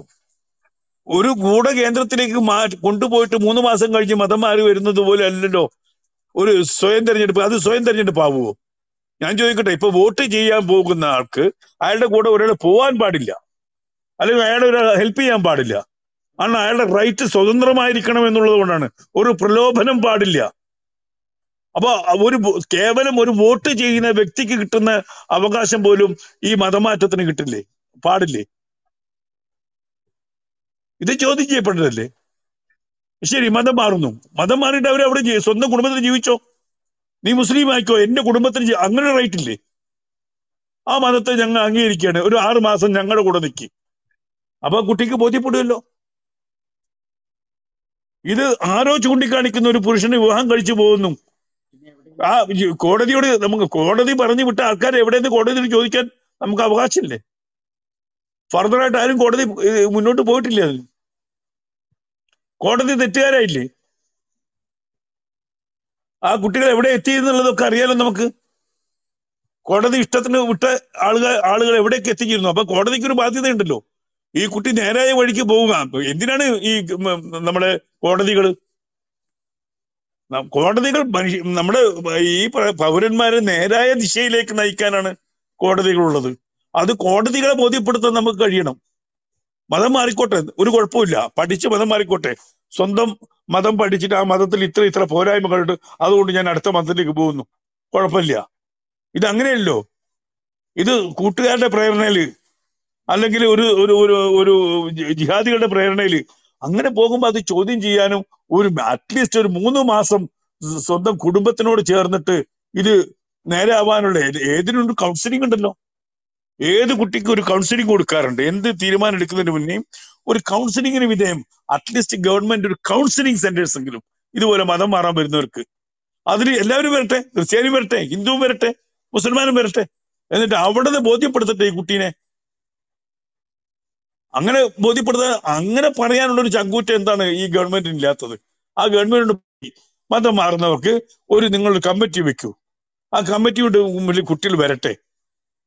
ഒരു ഗൂഢ കേന്ദ്രത്തിലേക്ക് മാ കൊണ്ടുപോയിട്ട് മൂന്ന് മാസം കഴിഞ്ഞ് മതം മാറി വരുന്നത് പോലെ അല്ലല്ലോ ഒരു സ്വയം തെരഞ്ഞെടുപ്പ് അത് സ്വയം തെരഞ്ഞെടുപ്പ് ആവുമോ ഞാൻ ചോദിക്കട്ടെ ഇപ്പൊ വോട്ട് ചെയ്യാൻ പോകുന്ന ആൾക്ക് അയാളുടെ കൂടെ ഒരാൾ പോവാൻ പാടില്ല അല്ലെങ്കിൽ അയാളെ ഒരാൾ ഹെൽപ്പ് ചെയ്യാൻ പാടില്ല കാരണം അയാളുടെ റൈറ്റ് സ്വതന്ത്രമായിരിക്കണം എന്നുള്ളത് കൊണ്ടാണ് ഒരു പ്രലോഭനം പാടില്ല അപ്പൊ ഒരു കേവലം ഒരു വോട്ട് ചെയ്യുന്ന വ്യക്തിക്ക് കിട്ടുന്ന അവകാശം പോലും ഈ മതമാറ്റത്തിന് കിട്ടില്ലേ പാടില്ലേ ഇത് ചോദ്യം ചെയ്യപ്പെട്ടതല്ലേ ശരി മതം മാറുന്നു മതം മാറിയിട്ട് അവരവിടെ ചെയ്യും സ്വന്തം കുടുംബത്തിൽ ജീവിച്ചോ നീ മുസ്ലിം ആയിക്കോ എന്റെ കുടുംബത്തിന് അങ്ങനെ റൈറ്റ് ഇല്ലേ ആ മതത്തെ ഞങ്ങൾ അംഗീകരിക്കുകയാണ് ഒരു ആറു മാസം ഞങ്ങളുടെ കൂടെ നിൽക്കി അപ്പൊ കുട്ടിക്ക് ബോധ്യപ്പെടുമല്ലോ ഇത് ആരോ ചൂണ്ടിക്കാണിക്കുന്ന ഒരു പുരുഷന് വിവാഹം കഴിച്ചു പോകുന്നു ആ കോടതിയോട് നമുക്ക് കോടതി പറഞ്ഞു വിട്ട ആൾക്കാർ എവിടെയെന്ന് കോടതിയിൽ ചോദിക്കാൻ നമുക്ക് അവകാശമില്ലേ ഫർദറായിട്ട് ആരും കോടതി മുന്നോട്ട് പോയിട്ടില്ല അതിന് കോടതി തെറ്റുകാരായില്ലേ ആ കുട്ടികൾ എവിടെ എത്തി എന്നുള്ളതൊക്കെ അറിയാലോ നമുക്ക് കോടതി ഇഷ്ടത്തിന് വിട്ട ആളുകൾ ആളുകൾ എവിടേക്ക് എത്തിച്ചിരുന്നു അപ്പൊ കോടതിക്ക് ഒരു ബാധ്യത ഉണ്ടല്ലോ ഈ കുട്ടി നേരായ വഴിക്ക് പോവുക എന്തിനാണ് ഈ നമ്മുടെ കോടതികള് കോടതികൾ മനുഷ്യ നമ്മുടെ ഈ പൗരന്മാരെ നേരായ ദിശയിലേക്ക് നയിക്കാനാണ് കോടതികളുള്ളത് അത് കോടതികളെ ബോധ്യപ്പെടുത്താൻ നമുക്ക് കഴിയണം മതം മാറിക്കോട്ടെ ഒരു കുഴപ്പമില്ല പഠിച്ച് മതം മാറിക്കോട്ടെ സ്വന്തം മതം പഠിച്ചിട്ട് ആ മതത്തിൽ ഇത്ര ഇത്ര പോരായ്മകളുണ്ട് അതുകൊണ്ട് ഞാൻ അടുത്ത മതത്തിലേക്ക് പോകുന്നു കുഴപ്പമില്ല ഇത് അങ്ങനെയല്ലോ ഇത് കൂട്ടുകാരുടെ പ്രേരണയിൽ അല്ലെങ്കിൽ ഒരു ഒരു ഒരു ജിഹാദികളുടെ പ്രേരണയിൽ അങ്ങനെ പോകുമ്പോൾ അത് ചോദ്യം ചെയ്യാനും ഒരു അറ്റ്ലീസ്റ്റ് ഒരു മൂന്ന് മാസം സ്വന്തം കുടുംബത്തിനോട് ചേർന്നിട്ട് ഇത് നേരെ ആവാനുള്ള ഏതിനുണ്ട് കൗൺസിലിംഗ് ഉണ്ടല്ലോ ഏത് കുട്ടിക്കും ഒരു കൗൺസിലിംഗ് കൊടുക്കാറുണ്ട് എന്ത് തീരുമാനം എടുക്കുന്നതിന് മുന്നേയും ഒരു കൗൺസിലിംഗിന് വിധേയം അറ്റ്ലീസ്റ്റ് ഗവൺമെന്റ് ഒരു കൗൺസിലിംഗ് സെന്റേഴ്സ് എങ്കിലും ഇതുപോലെ മതം മാറാൻ വരുന്നവർക്ക് അതിൽ എല്ലാവരും വരട്ടെ ക്രിസ്ത്യാനിയും വരട്ടെ ഹിന്ദുവും വരട്ടെ മുസൽമാനും വരട്ടെ എന്നിട്ട് അവിടെ ബോധ്യപ്പെടുത്തട്ടെ ഈ കുട്ടീനെ അങ്ങനെ ബോധ്യപ്പെടുന്നത് അങ്ങനെ പറയാനുള്ള ഒരു ചങ്കൂറ്റ എന്താണ് ഈ ഗവൺമെന്റിന് ഇല്ലാത്തത് ആ ഗവൺമെന്റിന് മതം മാറുന്നവർക്ക് ഒരു നിങ്ങൾ കമ്മിറ്റി വെക്കൂ ആ കമ്മിറ്റിയുടെ മുമ്പിൽ കുട്ടികൾ വരട്ടെ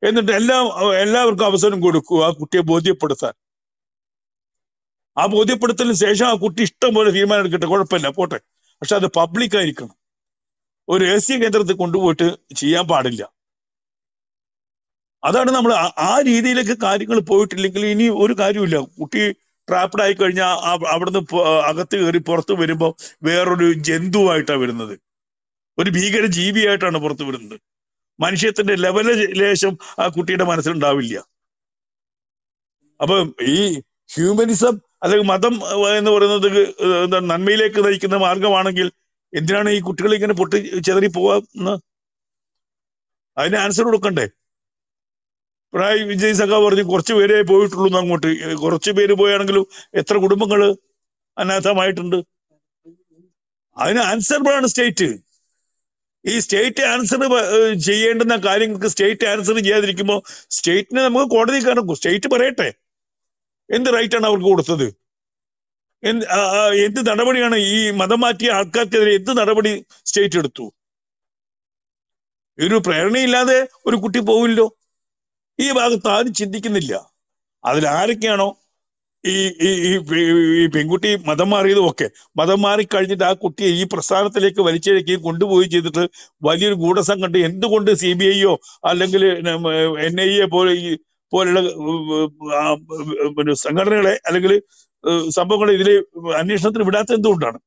എന്നിട്ട് എല്ലാ എല്ലാവർക്കും അവസരം കൊടുക്കൂ ആ കുട്ടിയെ ബോധ്യപ്പെടുത്താൻ ആ ബോധ്യപ്പെടുത്തലിന് ശേഷം ആ കുട്ടി ഇഷ്ടം പോലെ തീരുമാനം എടുക്കട്ടെ കുഴപ്പമില്ല പോട്ടെ പക്ഷെ അത് പബ്ലിക് ആയിരിക്കണം ഒരു രഹസ്യ കേന്ദ്രത്തിൽ കൊണ്ടുപോയിട്ട് ചെയ്യാൻ പാടില്ല അതാണ് നമ്മൾ ആ രീതിയിലേക്ക് കാര്യങ്ങൾ പോയിട്ടില്ലെങ്കിൽ ഇനി ഒരു കാര്യമില്ല കുട്ടി ട്രാപ്ഡ് ആയി കഴിഞ്ഞാൽ അവിടുന്ന് അകത്ത് കയറി പുറത്ത് വരുമ്പോൾ വേറൊരു ജന്തുവായിട്ടാണ് വരുന്നത് ഒരു ഭീകര ജീവിയായിട്ടാണ് പുറത്ത് വരുന്നത് മനുഷ്യത്തിന്റെ ലെവല് ലേശം ആ കുട്ടിയുടെ മനസ്സിലുണ്ടാവില്ല അപ്പൊ ഈ ഹ്യൂമനിസം അല്ലെങ്കിൽ മതം എന്ന് പറയുന്നത് എന്താ നന്മയിലേക്ക് നയിക്കുന്ന മാർഗമാണെങ്കിൽ എന്തിനാണ് ഈ കുട്ടികൾ ഇങ്ങനെ പൊട്ടി ചെതറി പോവാന്ന് അതിന് ആൻസർ കൊടുക്കണ്ടേ പിണറായി വിജയ് സഖ പറഞ്ഞു കുറച്ച് പേരേ പോയിട്ടുള്ളൂ അങ്ങോട്ട് കുറച്ച് പേര് പോയാണെങ്കിലും എത്ര കുടുംബങ്ങൾ അനാഥമായിട്ടുണ്ട് അതിന് ആൻസർബാണ് സ്റ്റേറ്റ് ഈ സ്റ്റേറ്റ് ആൻസർ ചെയ്യേണ്ടുന്ന കാര്യങ്ങൾക്ക് സ്റ്റേറ്റ് ആൻസർ ചെയ്യാതിരിക്കുമ്പോൾ സ്റ്റേറ്റിനെ നമുക്ക് കോടതി കാണും സ്റ്റേറ്റ് പറയട്ടെ എന്ത് റൈറ്റാണ് അവർക്ക് കൊടുത്തത് എന്ത് എന്ത് നടപടിയാണ് ഈ മതം മാറ്റിയ ആൾക്കാർക്കെതിരെ എന്ത് നടപടി സ്റ്റേറ്റ് എടുത്തു ഒരു പ്രേരണയില്ലാതെ ഒരു കുട്ടി പോവില്ലോ ഈ ഭാഗത്ത് ആരും ചിന്തിക്കുന്നില്ല അതിലാരൊക്കെയാണോ ഈ ഈ പെൺകുട്ടി മതം മാറിയതും ഒക്കെ മതം മാറി കഴിഞ്ഞിട്ട് ആ കുട്ടിയെ ഈ പ്രസ്ഥാനത്തിലേക്ക് വലിച്ചെഴുക്കുകയും കൊണ്ടുപോയി ചെയ്തിട്ട് വലിയൊരു ഗൂഢസം കണ്ട് എന്തുകൊണ്ട് സി ബി ഐയോ അല്ലെങ്കിൽ എൻ ഐ എ പോലെ ഈ പോലുള്ള സംഘടനകളെ അല്ലെങ്കിൽ സംഭവങ്ങളെ ഇതിൽ അന്വേഷണത്തിന് വിടാത്ത എന്തുകൊണ്ടാണ്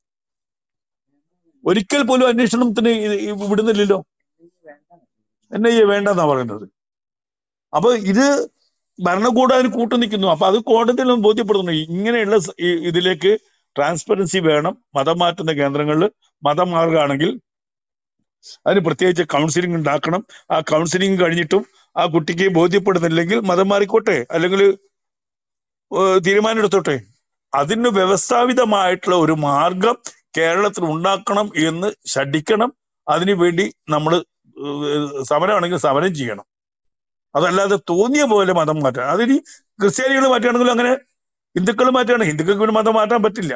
ഒരിക്കൽ പോലും അന്വേഷണത്തിന് വിടുന്നില്ലല്ലോ എൻ ഐ എ വേണ്ടെന്നാ പറയുന്നത് അപ്പൊ ഇത് ഭരണകൂടം അതിന് കൂട്ടുനിൽക്കുന്നു അപ്പൊ അത് കോടതിയിൽ നിന്ന് ബോധ്യപ്പെടുന്നു ഇങ്ങനെയുള്ള ഇതിലേക്ക് ട്രാൻസ്പെറൻസി വേണം മതം മാറ്റുന്ന കേന്ദ്രങ്ങളിൽ മതം മാറുകയാണെങ്കിൽ അതിന് പ്രത്യേകിച്ച് കൗൺസിലിംഗ് ഉണ്ടാക്കണം ആ കൗൺസിലിംഗ് കഴിഞ്ഞിട്ടും ആ കുട്ടിക്ക് ബോധ്യപ്പെടുന്നില്ലെങ്കിൽ മതം മാറിക്കോട്ടെ അല്ലെങ്കിൽ തീരുമാനമെടുത്തോട്ടെ അതിന് വ്യവസ്ഥാപിതമായിട്ടുള്ള ഒരു മാർഗം കേരളത്തിൽ ഉണ്ടാക്കണം എന്ന് ശഠിക്കണം അതിനുവേണ്ടി നമ്മൾ സമരമാണെങ്കിൽ സമരം ചെയ്യണം അതല്ലാതെ തോന്നിയ പോലെ മതം മാറ്റാൻ അതിനി ക്രിസ്ത്യാനികൾ മാറ്റുകയാണെങ്കിലും അങ്ങനെ ഹിന്ദുക്കൾ മാറ്റുകയാണ് ഹിന്ദുക്കൾക്ക് മതം മാറ്റാൻ പറ്റില്ല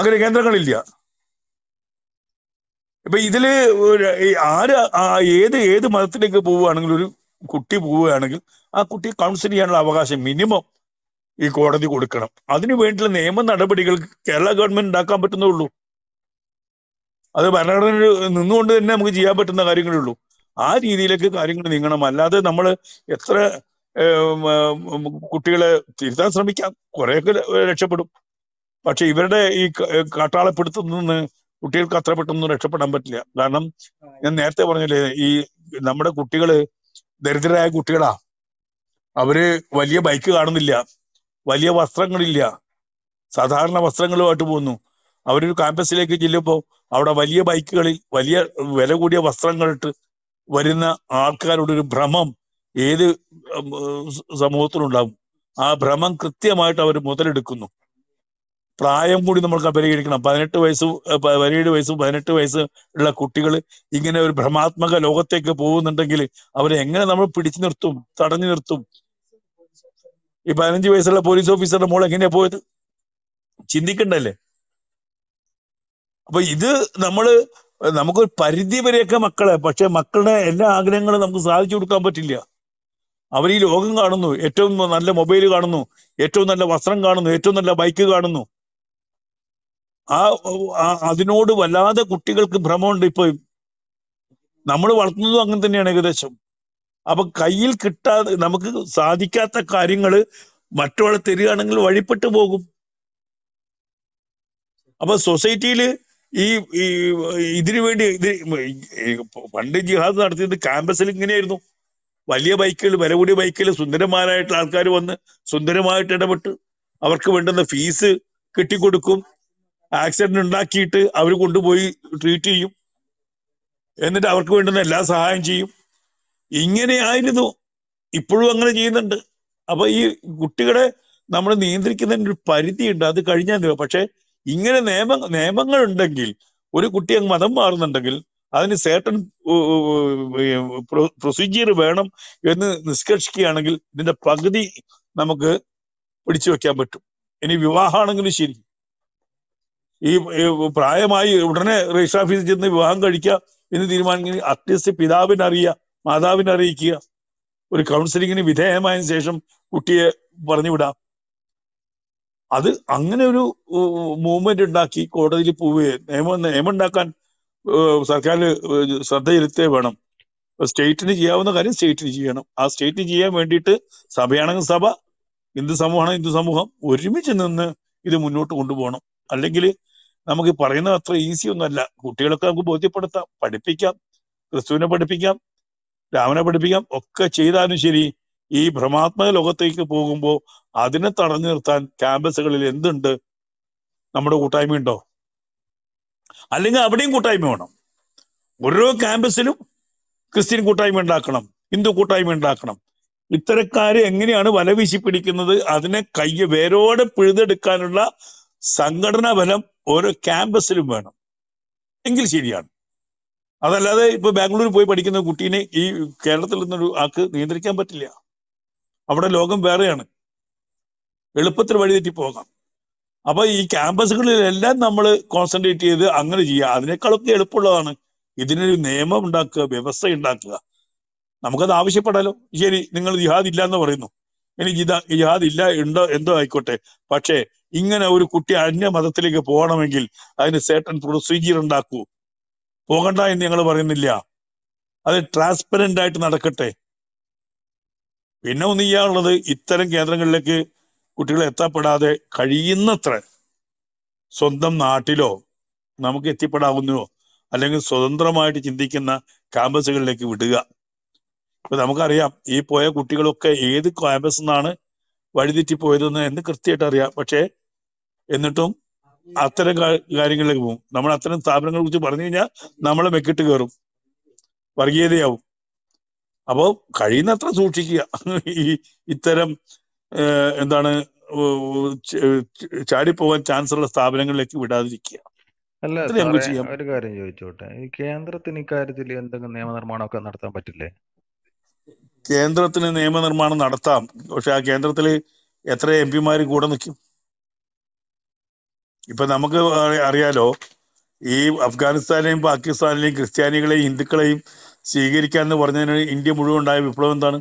അങ്ങനെ കേന്ദ്രങ്ങളില്ല ഇപ്പൊ ഇതില് ആര് ഏത് ഏത് മതത്തിലേക്ക് പോവുകയാണെങ്കിൽ ഒരു കുട്ടി പോവുകയാണെങ്കിൽ ആ കുട്ടി കൗൺസിൽ ചെയ്യാനുള്ള അവകാശം മിനിമം ഈ കോടതി കൊടുക്കണം അതിനു വേണ്ടിയുള്ള നിയമ നടപടികൾ കേരള ഗവൺമെന്റ് ഉണ്ടാക്കാൻ പറ്റുന്നേ ഉള്ളൂ അത് ഭരണഘടന നിന്നുകൊണ്ട് തന്നെ നമുക്ക് ചെയ്യാൻ പറ്റുന്ന കാര്യങ്ങളേ ഉള്ളൂ ആ രീതിയിലേക്ക് കാര്യങ്ങൾ നീങ്ങണം അല്ലാതെ നമ്മൾ എത്ര കുട്ടികളെ തിരുത്താൻ ശ്രമിക്കാം കുറെയൊക്കെ രക്ഷപ്പെടും പക്ഷെ ഇവരുടെ ഈ കാട്ടാളപ്പിടുത്തത്തിൽ നിന്ന് കുട്ടികൾക്ക് അത്ര പെട്ടെന്ന് രക്ഷപ്പെടാൻ പറ്റില്ല കാരണം ഞാൻ നേരത്തെ പറഞ്ഞില്ലേ ഈ നമ്മുടെ കുട്ടികള് ദരിദ്രരായ കുട്ടികളാ അവര് വലിയ ബൈക്ക് കാണുന്നില്ല വലിയ വസ്ത്രങ്ങളില്ല സാധാരണ വസ്ത്രങ്ങളുമായിട്ട് പോകുന്നു അവരൊരു ക്യാമ്പസിലേക്ക് ചെല്ലുമ്പോൾ അവിടെ വലിയ ബൈക്കുകളിൽ വലിയ വില കൂടിയ വസ്ത്രങ്ങളിട്ട് വരുന്ന ആൾക്കാരുടെ ഒരു ഭ്രമം ഏത് സമൂഹത്തിലുണ്ടാവും ആ ഭ്രമം കൃത്യമായിട്ട് അവർ മുതലെടുക്കുന്നു പ്രായം കൂടി നമ്മൾ പരിഗണിക്കണം പതിനെട്ട് വയസ്സ് പതിനേഴ് വയസ്സ് പതിനെട്ട് വയസ്സ് ഉള്ള കുട്ടികൾ ഇങ്ങനെ ഒരു ഭ്രമാത്മക ലോകത്തേക്ക് പോകുന്നുണ്ടെങ്കിൽ അവരെ എങ്ങനെ നമ്മൾ പിടിച്ചു നിർത്തും തടഞ്ഞു നിർത്തും ഈ പതിനഞ്ച് വയസ്സുള്ള പോലീസ് ഓഫീസറുടെ മോൾ എങ്ങനെയാ പോയത് ചിന്തിക്കണ്ടല്ലേ അപ്പൊ ഇത് നമ്മൾ നമുക്കൊരു പരിധി വരെയൊക്കെ മക്കളെ പക്ഷെ മക്കളുടെ എല്ലാ ആഗ്രഹങ്ങളും നമുക്ക് സാധിച്ചു കൊടുക്കാൻ പറ്റില്ല അവർ ഈ ലോകം കാണുന്നു ഏറ്റവും നല്ല മൊബൈൽ കാണുന്നു ഏറ്റവും നല്ല വസ്ത്രം കാണുന്നു ഏറ്റവും നല്ല ബൈക്ക് കാണുന്നു ആ അതിനോട് വല്ലാതെ കുട്ടികൾക്ക് ഭ്രമമുണ്ട് ഇപ്പൊ നമ്മൾ വളർത്തുന്നതും അങ്ങനെ തന്നെയാണ് ഏകദേശം അപ്പൊ കയ്യിൽ കിട്ടാതെ നമുക്ക് സാധിക്കാത്ത കാര്യങ്ങൾ മറ്റുള്ള തരികയാണെങ്കിൽ വഴിപ്പെട്ടു പോകും അപ്പൊ സൊസൈറ്റിയിൽ ഈ ഇതിനു വേണ്ടി ഇത് പണ്ട് ജിഹാദ് നടത്തിയത് ക്യാമ്പസിൽ ഇങ്ങനെയായിരുന്നു വലിയ ബൈക്കുകൾ വില കൂടിയ ബൈക്കുകൾ സുന്ദരമാരായിട്ട് ആൾക്കാർ വന്ന് സുന്ദരമായിട്ട് ഇടപെട്ട് അവർക്ക് വേണ്ടുന്ന ഫീസ് കിട്ടിക്കൊടുക്കും ആക്സിഡന്റ് ഉണ്ടാക്കിയിട്ട് അവർ കൊണ്ടുപോയി ട്രീറ്റ് ചെയ്യും എന്നിട്ട് അവർക്ക് വേണ്ടുന്ന എല്ലാ സഹായം ചെയ്യും ഇങ്ങനെ ആയിരുന്നു ഇപ്പോഴും അങ്ങനെ ചെയ്യുന്നുണ്ട് അപ്പൊ ഈ കുട്ടികളെ നമ്മൾ നിയന്ത്രിക്കുന്നതിന് ഒരു പരിധിയുണ്ട് അത് കഴിഞ്ഞാൽ പക്ഷേ ഇങ്ങനെ നിയമ നിയമങ്ങൾ ഉണ്ടെങ്കിൽ ഒരു കുട്ടി അങ്ങ് മതം മാറുന്നുണ്ടെങ്കിൽ അതിന് സേട്ടൻ പ്രൊസീജിയർ വേണം എന്ന് നിഷ്കർഷിക്കുകയാണെങ്കിൽ ഇതിന്റെ പകുതി നമുക്ക് പിടിച്ചു വെക്കാൻ പറ്റും ഇനി വിവാഹമാണെങ്കിലും ശരി ഈ പ്രായമായി ഉടനെ രജിസ്റ്റർ ഓഫീസിൽ ചെന്ന് വിവാഹം കഴിക്കുക എന്ന് തീരുമാനിക്കുന്ന അറ്റ്ലീസ്റ്റ് പിതാവിനെ അറിയുക മാതാവിനെ അറിയിക്കുക ഒരു കൗൺസിലിങ്ങിന് വിധേയമായതിനു ശേഷം കുട്ടിയെ പറഞ്ഞു അത് അങ്ങനെ ഒരു മൂവ്മെന്റ് ഉണ്ടാക്കി കോടതിയിൽ പോവുകയും നിയമം നിയമം ഉണ്ടാക്കാൻ സർക്കാർ ശ്രദ്ധ ചെലുത്തേ വേണം സ്റ്റേറ്റിന് ചെയ്യാവുന്ന കാര്യം സ്റ്റേറ്റിന് ചെയ്യണം ആ സ്റ്റേറ്റിന് ചെയ്യാൻ വേണ്ടിയിട്ട് സഭയാണെങ്കിൽ സഭ ഹിന്ദു സമൂഹമാണ് ഹിന്ദു സമൂഹം ഒരുമിച്ച് നിന്ന് ഇത് മുന്നോട്ട് കൊണ്ടുപോകണം അല്ലെങ്കിൽ നമുക്ക് പറയുന്നത് അത്ര ഈസി ഒന്നല്ല കുട്ടികളൊക്കെ നമുക്ക് ബോധ്യപ്പെടുത്താം പഠിപ്പിക്കാം ക്രിസ്തുവിനെ പഠിപ്പിക്കാം രാമനെ പഠിപ്പിക്കാം ഒക്കെ ചെയ്താലും ശരി ഈ ഭ്രമാത്മക ലോകത്തേക്ക് പോകുമ്പോൾ അതിനെ തടഞ്ഞു നിർത്താൻ ക്യാമ്പസുകളിൽ എന്തുണ്ട് നമ്മുടെ കൂട്ടായ്മ ഉണ്ടോ അല്ലെങ്കിൽ അവിടെയും കൂട്ടായ്മ വേണം ഓരോ ക്യാമ്പസിലും ക്രിസ്ത്യൻ കൂട്ടായ്മ ഉണ്ടാക്കണം ഹിന്ദു കൂട്ടായ്മ ഉണ്ടാക്കണം ഇത്തരക്കാരെ എങ്ങനെയാണ് വല വീശി പിടിക്കുന്നത് അതിനെ കയ്യ വേരോടെ പിഴുതെടുക്കാനുള്ള സംഘടനാ ബലം ഓരോ ക്യാമ്പസിലും വേണം എങ്കിൽ ശരിയാണ് അതല്ലാതെ ഇപ്പൊ ബാംഗ്ലൂരിൽ പോയി പഠിക്കുന്ന കുട്ടീനെ ഈ കേരളത്തിൽ നിന്നൊരു ആൾക്ക് നിയന്ത്രിക്കാൻ പറ്റില്ല അവിടെ ലോകം വേറെയാണ് എളുപ്പത്തിൽ വഴിതെറ്റി പോകാം അപ്പൊ ഈ ക്യാമ്പസുകളിലെല്ലാം നമ്മൾ കോൺസെൻട്രേറ്റ് ചെയ്ത് അങ്ങനെ ചെയ്യുക അതിനേക്കാളൊക്കെ എളുപ്പമുള്ളതാണ് ഇതിനൊരു നിയമം ഉണ്ടാക്കുക വ്യവസ്ഥ ഉണ്ടാക്കുക നമുക്കത് ആവശ്യപ്പെടാലോ ശരി നിങ്ങൾ ജിഹാദ് ഇല്ല എന്ന് പറയുന്നു ഇനി ജിദാ ജിഹാദ് ഇല്ല ഉണ്ടോ എന്തോ ആയിക്കോട്ടെ പക്ഷേ ഇങ്ങനെ ഒരു കുട്ടി അന്യ മതത്തിലേക്ക് പോകണമെങ്കിൽ അതിന് സേട്ടൻ പ്രൊസീജിയർ ഉണ്ടാക്കൂ പോകണ്ട എന്ന് ഞങ്ങൾ പറയുന്നില്ല അത് ട്രാൻസ്പെറന്റ് ആയിട്ട് നടക്കട്ടെ പിന്നെ ഒന്ന് ചെയ്യാനുള്ളത് ഇത്തരം കേന്ദ്രങ്ങളിലേക്ക് കുട്ടികൾ എത്തപ്പെടാതെ കഴിയുന്നത്ര സ്വന്തം നാട്ടിലോ നമുക്ക് എത്തിപ്പെടാവുന്നോ അല്ലെങ്കിൽ സ്വതന്ത്രമായിട്ട് ചിന്തിക്കുന്ന ക്യാമ്പസുകളിലേക്ക് വിടുക ഇപ്പൊ നമുക്കറിയാം ഈ പോയ കുട്ടികളൊക്കെ ഏത് ക്യാമ്പസിൽ നിന്നാണ് വഴിതെറ്റി പോയതെന്ന് എന്ന് കൃത്യമായിട്ട് അറിയാം പക്ഷേ എന്നിട്ടും അത്തരം കാര്യങ്ങളിലേക്ക് പോകും നമ്മൾ അത്തരം സ്ഥാപനങ്ങളെ കുറിച്ച് പറഞ്ഞു കഴിഞ്ഞാൽ നമ്മളെ മെക്കിട്ട് കയറും വർഗീയതയാവും അപ്പോൾ കഴിയുന്നത്ര സൂക്ഷിക്കുക ഈ ഇത്തരം എന്താണ് ചാടിപ്പോവാൻ ചാൻസ് ഉള്ള സ്ഥാപനങ്ങളിലേക്ക് വിടാതിരിക്കുക അല്ല ഒരു കാര്യം ചോദിച്ചോട്ടെ ഈ കേന്ദ്രത്തിന് ഇക്കാര്യത്തിൽ എന്തെങ്കിലും നിയമനിർമ്മാണമൊക്കെ നടത്താൻ പറ്റില്ലേ കേന്ദ്രത്തിന് നിയമനിർമ്മാണം നടത്താം പക്ഷെ ആ കേന്ദ്രത്തിൽ എത്ര എം പിമാര് കൂടെ നിൽക്കും ഇപ്പൊ നമുക്ക് അറിയാലോ ഈ അഫ്ഗാനിസ്ഥാനെയും പാകിസ്ഥാനിലെയും ക്രിസ്ത്യാനികളെയും ഹിന്ദുക്കളെയും സ്വീകരിക്കാന്ന് പറഞ്ഞതിന് ഇന്ത്യ മുഴുവൻ ഉണ്ടായ വിപ്ലവം എന്താണ്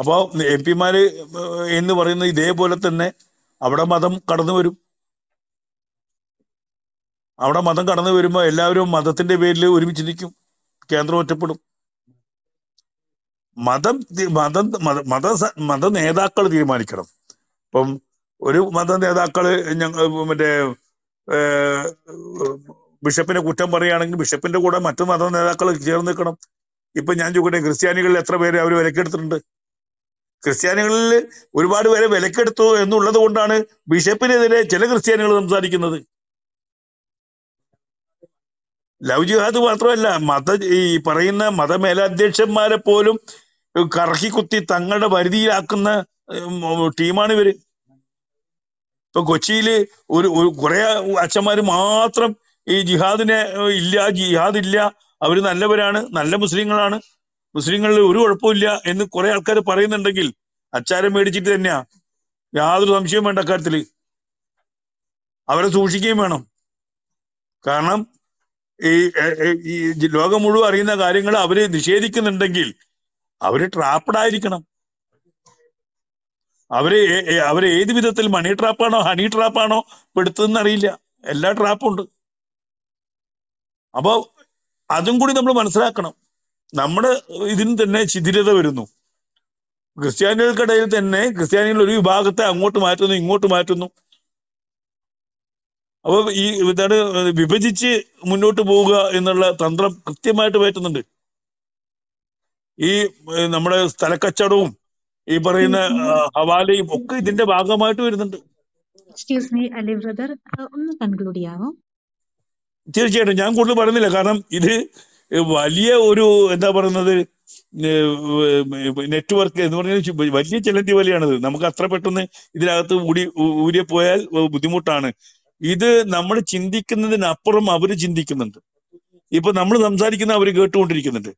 അപ്പോൾ എം പിമാര് എന്ന് പറയുന്നത് ഇതേപോലെ തന്നെ അവിടെ മതം കടന്നു വരും അവിടെ മതം കടന്നു വരുമ്പോൾ എല്ലാവരും മതത്തിന്റെ പേരിൽ ഒരുമിച്ച് നിൽക്കും കേന്ദ്രം ഒറ്റപ്പെടും മതം മതം മത മത നേതാക്കൾ തീരുമാനിക്കണം ഇപ്പം ഒരു മത നേതാക്കള് ഞങ്ങൾ മറ്റേ ബിഷപ്പിനെ കുറ്റം പറയുകയാണെങ്കിൽ ബിഷപ്പിന്റെ കൂടെ മറ്റു മത നേതാക്കൾ ചേർന്ന് നിൽക്കണം ഇപ്പൊ ഞാൻ ചോദിക്കട്ടെ ക്രിസ്ത്യാനികളിൽ എത്ര പേര് അവർ വിലക്കെടുത്തിട്ടുണ്ട് ക്രിസ്ത്യാനികളിൽ ഒരുപാട് പേരെ വിലക്കെടുത്തു എന്നുള്ളത് കൊണ്ടാണ് ബിഷപ്പിനെതിരെ ചില ക്രിസ്ത്യാനികൾ സംസാരിക്കുന്നത് ലവ് ജിഹാദ് മാത്രമല്ല മത ഈ പറയുന്ന മതമേലാധ്യക്ഷന്മാരെ പോലും കറക്കി കുത്തി തങ്ങളുടെ പരിധിയിലാക്കുന്ന ടീമാണ് ഇവര് ഇപ്പൊ കൊച്ചിയില് ഒരു കുറെ അച്ഛന്മാര് മാത്രം ഈ ജിഹാദിനെ ഇല്ല ജിഹാദ് ഇല്ല അവർ നല്ലവരാണ് നല്ല മുസ്ലിങ്ങളാണ് മുസ്ലിങ്ങളിൽ ഒരു കുഴപ്പമില്ല എന്ന് കുറെ ആൾക്കാർ പറയുന്നുണ്ടെങ്കിൽ അച്ചാരം മേടിച്ചിട്ട് തന്നെയാ യാതൊരു സംശയവും വേണ്ട കാര്യത്തില് അവരെ സൂക്ഷിക്കുകയും വേണം കാരണം ഈ ഈ ലോകം മുഴുവൻ അറിയുന്ന കാര്യങ്ങൾ അവര് നിഷേധിക്കുന്നുണ്ടെങ്കിൽ അവര് ട്രാപ്പഡായിരിക്കണം അവരെ അവരെ ഏത് വിധത്തിൽ മണി ട്രാപ്പാണോ ഹണി ട്രാപ്പാണോ പെടുത്തുന്നറിയില്ല എല്ലാ ട്രാപ്പും ഉണ്ട് അപ്പോൾ അതും കൂടി നമ്മൾ മനസ്സിലാക്കണം നമ്മുടെ ഇതിന് തന്നെ ചിതിരത വരുന്നു ക്രിസ്ത്യാനികൾക്കിടയിൽ തന്നെ ക്രിസ്ത്യാനികൾ ഒരു വിഭാഗത്തെ അങ്ങോട്ട് മാറ്റുന്നു ഇങ്ങോട്ട് മാറ്റുന്നു അപ്പൊ ഈ എന്താണ് വിഭജിച്ച് മുന്നോട്ട് പോവുക എന്നുള്ള തന്ത്രം കൃത്യമായിട്ട് പറ്റുന്നുണ്ട് ഈ നമ്മുടെ സ്ഥലക്കച്ചടവും ഈ പറയുന്ന ഹവാലയും ഒക്കെ ഇതിന്റെ ഭാഗമായിട്ട് വരുന്നുണ്ട് എക്സ്ക്യൂസ് മീ അലി ബ്രദർ ഒന്ന് കൺക്ലൂഡ് ചെയ്യാമോ തീർച്ചയായിട്ടും ഞാൻ കൂടുതൽ പറയുന്നില്ല കാരണം ഇത് വലിയ ഒരു എന്താ പറയുന്നത് നെറ്റ്വർക്ക് എന്ന് പറഞ്ഞാൽ വലിയ ചെലന്തി വലിയാണത് നമുക്ക് അത്ര പെട്ടെന്ന് ഇതിനകത്ത് ഊടി ഊരി പോയാൽ ബുദ്ധിമുട്ടാണ് ഇത് നമ്മൾ ചിന്തിക്കുന്നതിനപ്പുറം അവർ ചിന്തിക്കുന്നുണ്ട് ഇപ്പൊ നമ്മൾ സംസാരിക്കുന്ന അവർ കേട്ടുകൊണ്ടിരിക്കുന്നുണ്ട്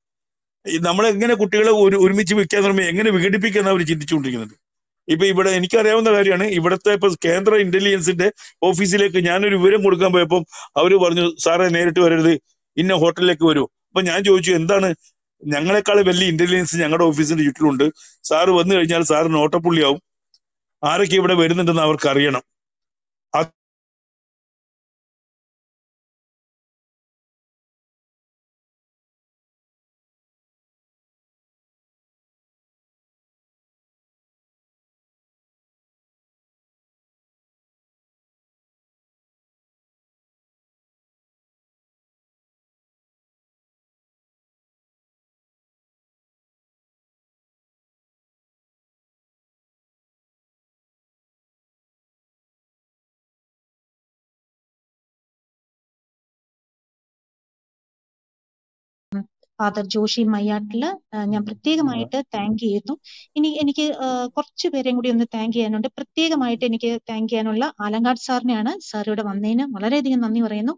നമ്മളെങ്ങനെ കുട്ടികളെ ഒരു ഒരുമിച്ച് വെക്കാൻ തുടങ്ങി എങ്ങനെ വിഘടിപ്പിക്കുന്ന അവർ ചിന്തിച്ചുകൊണ്ടിരിക്കുന്നുണ്ട് ഇപ്പൊ ഇവിടെ എനിക്കറിയാവുന്ന കാര്യമാണ് ഇവിടുത്തെ ഇപ്പൊ കേന്ദ്ര ഇന്റലിജൻസിന്റെ ഓഫീസിലേക്ക് ഞാനൊരു വിവരം കൊടുക്കാൻ പോയപ്പോൾ അവര് പറഞ്ഞു സാറേ നേരിട്ട് വരരുത് ഇന്ന ഹോട്ടലിലേക്ക് വരൂ അപ്പൊ ഞാൻ ചോദിച്ചു എന്താണ് ഞങ്ങളെക്കാൾ വലിയ ഇന്റലിജൻസ് ഞങ്ങളുടെ ഓഫീസിന്റെ ചുറ്റിലുണ്ട് സാറ് വന്നു കഴിഞ്ഞാൽ സാറിന് ഓട്ടപ്പുള്ളിയാവും ആരൊക്കെ ഇവിടെ വരുന്നുണ്ടെന്ന് അവർക്ക് അറിയണം ഫാദർ ജോഷി മയ്യാട്ടില് ഞാൻ പ്രത്യേകമായിട്ട് താങ്ക് ചെയ്യുന്നു ഇനി എനിക്ക് കുറച്ചു പേരെയും കൂടി ഒന്ന് താങ്ക് ചെയ്യാനുണ്ട് പ്രത്യേകമായിട്ട് എനിക്ക് താങ്ക് ചെയ്യാനുള്ള ആലങ്കാട് സാറിനെയാണ് സാർ ഇവിടെ വന്നതിന് വളരെയധികം നന്ദി പറയുന്നു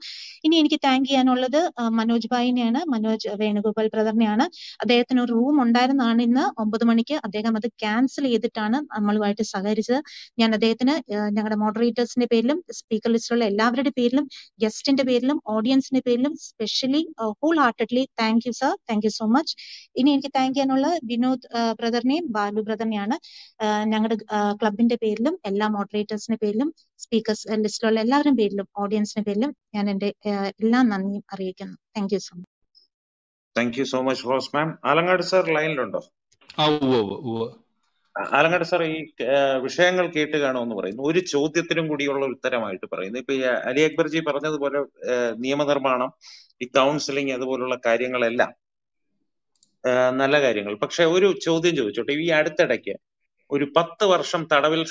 ഇനി എനിക്ക് താങ്ക് ചെയ്യാനുള്ളത് മനോജ് ഭായിനെയാണ് മനോജ് വേണുഗോപാൽ ബ്രദറിനെയാണ് അദ്ദേഹത്തിന് ഒരു റൂം ഉണ്ടായിരുന്നാണ് ഇന്ന് ഒമ്പത് മണിക്ക് അദ്ദേഹം അത് ക്യാൻസൽ ചെയ്തിട്ടാണ് നമ്മളുമായിട്ട് സഹകരിച്ചത് ഞാൻ അദ്ദേഹത്തിന് ഞങ്ങളുടെ മോഡറേറ്റേഴ്സിന്റെ പേരിലും സ്പീക്കർ ലിസ്റ്റിലുള്ള എല്ലാവരുടെ പേരിലും ഗസ്റ്റിന്റെ പേരിലും ഓഡിയൻസിന്റെ പേരിലും specially wholeheartedly thank you sir thank you so much ഇനി എനിക്ക് താങ്ക് ചെയ്യാനുള്ള വിനോദ് ബ്രദറിനെയും ബാലു ബ്രദറിനെയാണ് ഞങ്ങളുടെ ക്ലബിന്റെ പേരിലും എല്ലാ മോഡറേറ്റേഴ്സിന്റെ പേരിലും സ്പീക്കേഴ്സ് ലിസ്റ്റിലുള്ള എല്ലാവരും പേരിലും ഓഡിയൻസിന്റെ പേരിലും ഞാൻ എന്റെ എല്ലാ നന്ദിയും അറിയിക്കുന്നു thank you so much thank you so much Rose ma'am Alangad sir ലൈനിലുണ്ടോ ആലങ്ങാട് സർ ഈ വിഷയങ്ങൾ കേട്ട് കാണുമെന്ന് പറയുന്നു ഒരു ചോദ്യത്തിനും കൂടിയുള്ള ഉത്തരമായിട്ട് പറയുന്നു ഇപ്പൊ അലി അക്ബർജി പറഞ്ഞതുപോലെ നിയമനിർമ്മാണം ഈ കൗൺസിലിംഗ് അതുപോലുള്ള കാര്യങ്ങളെല്ലാം നല്ല കാര്യങ്ങൾ പക്ഷെ ഒരു ചോദ്യം ചോദിച്ചോട്ടെ ഈ അടുത്തിടയ്ക്ക് ഒരു പത്ത് വർഷം തടവിൽ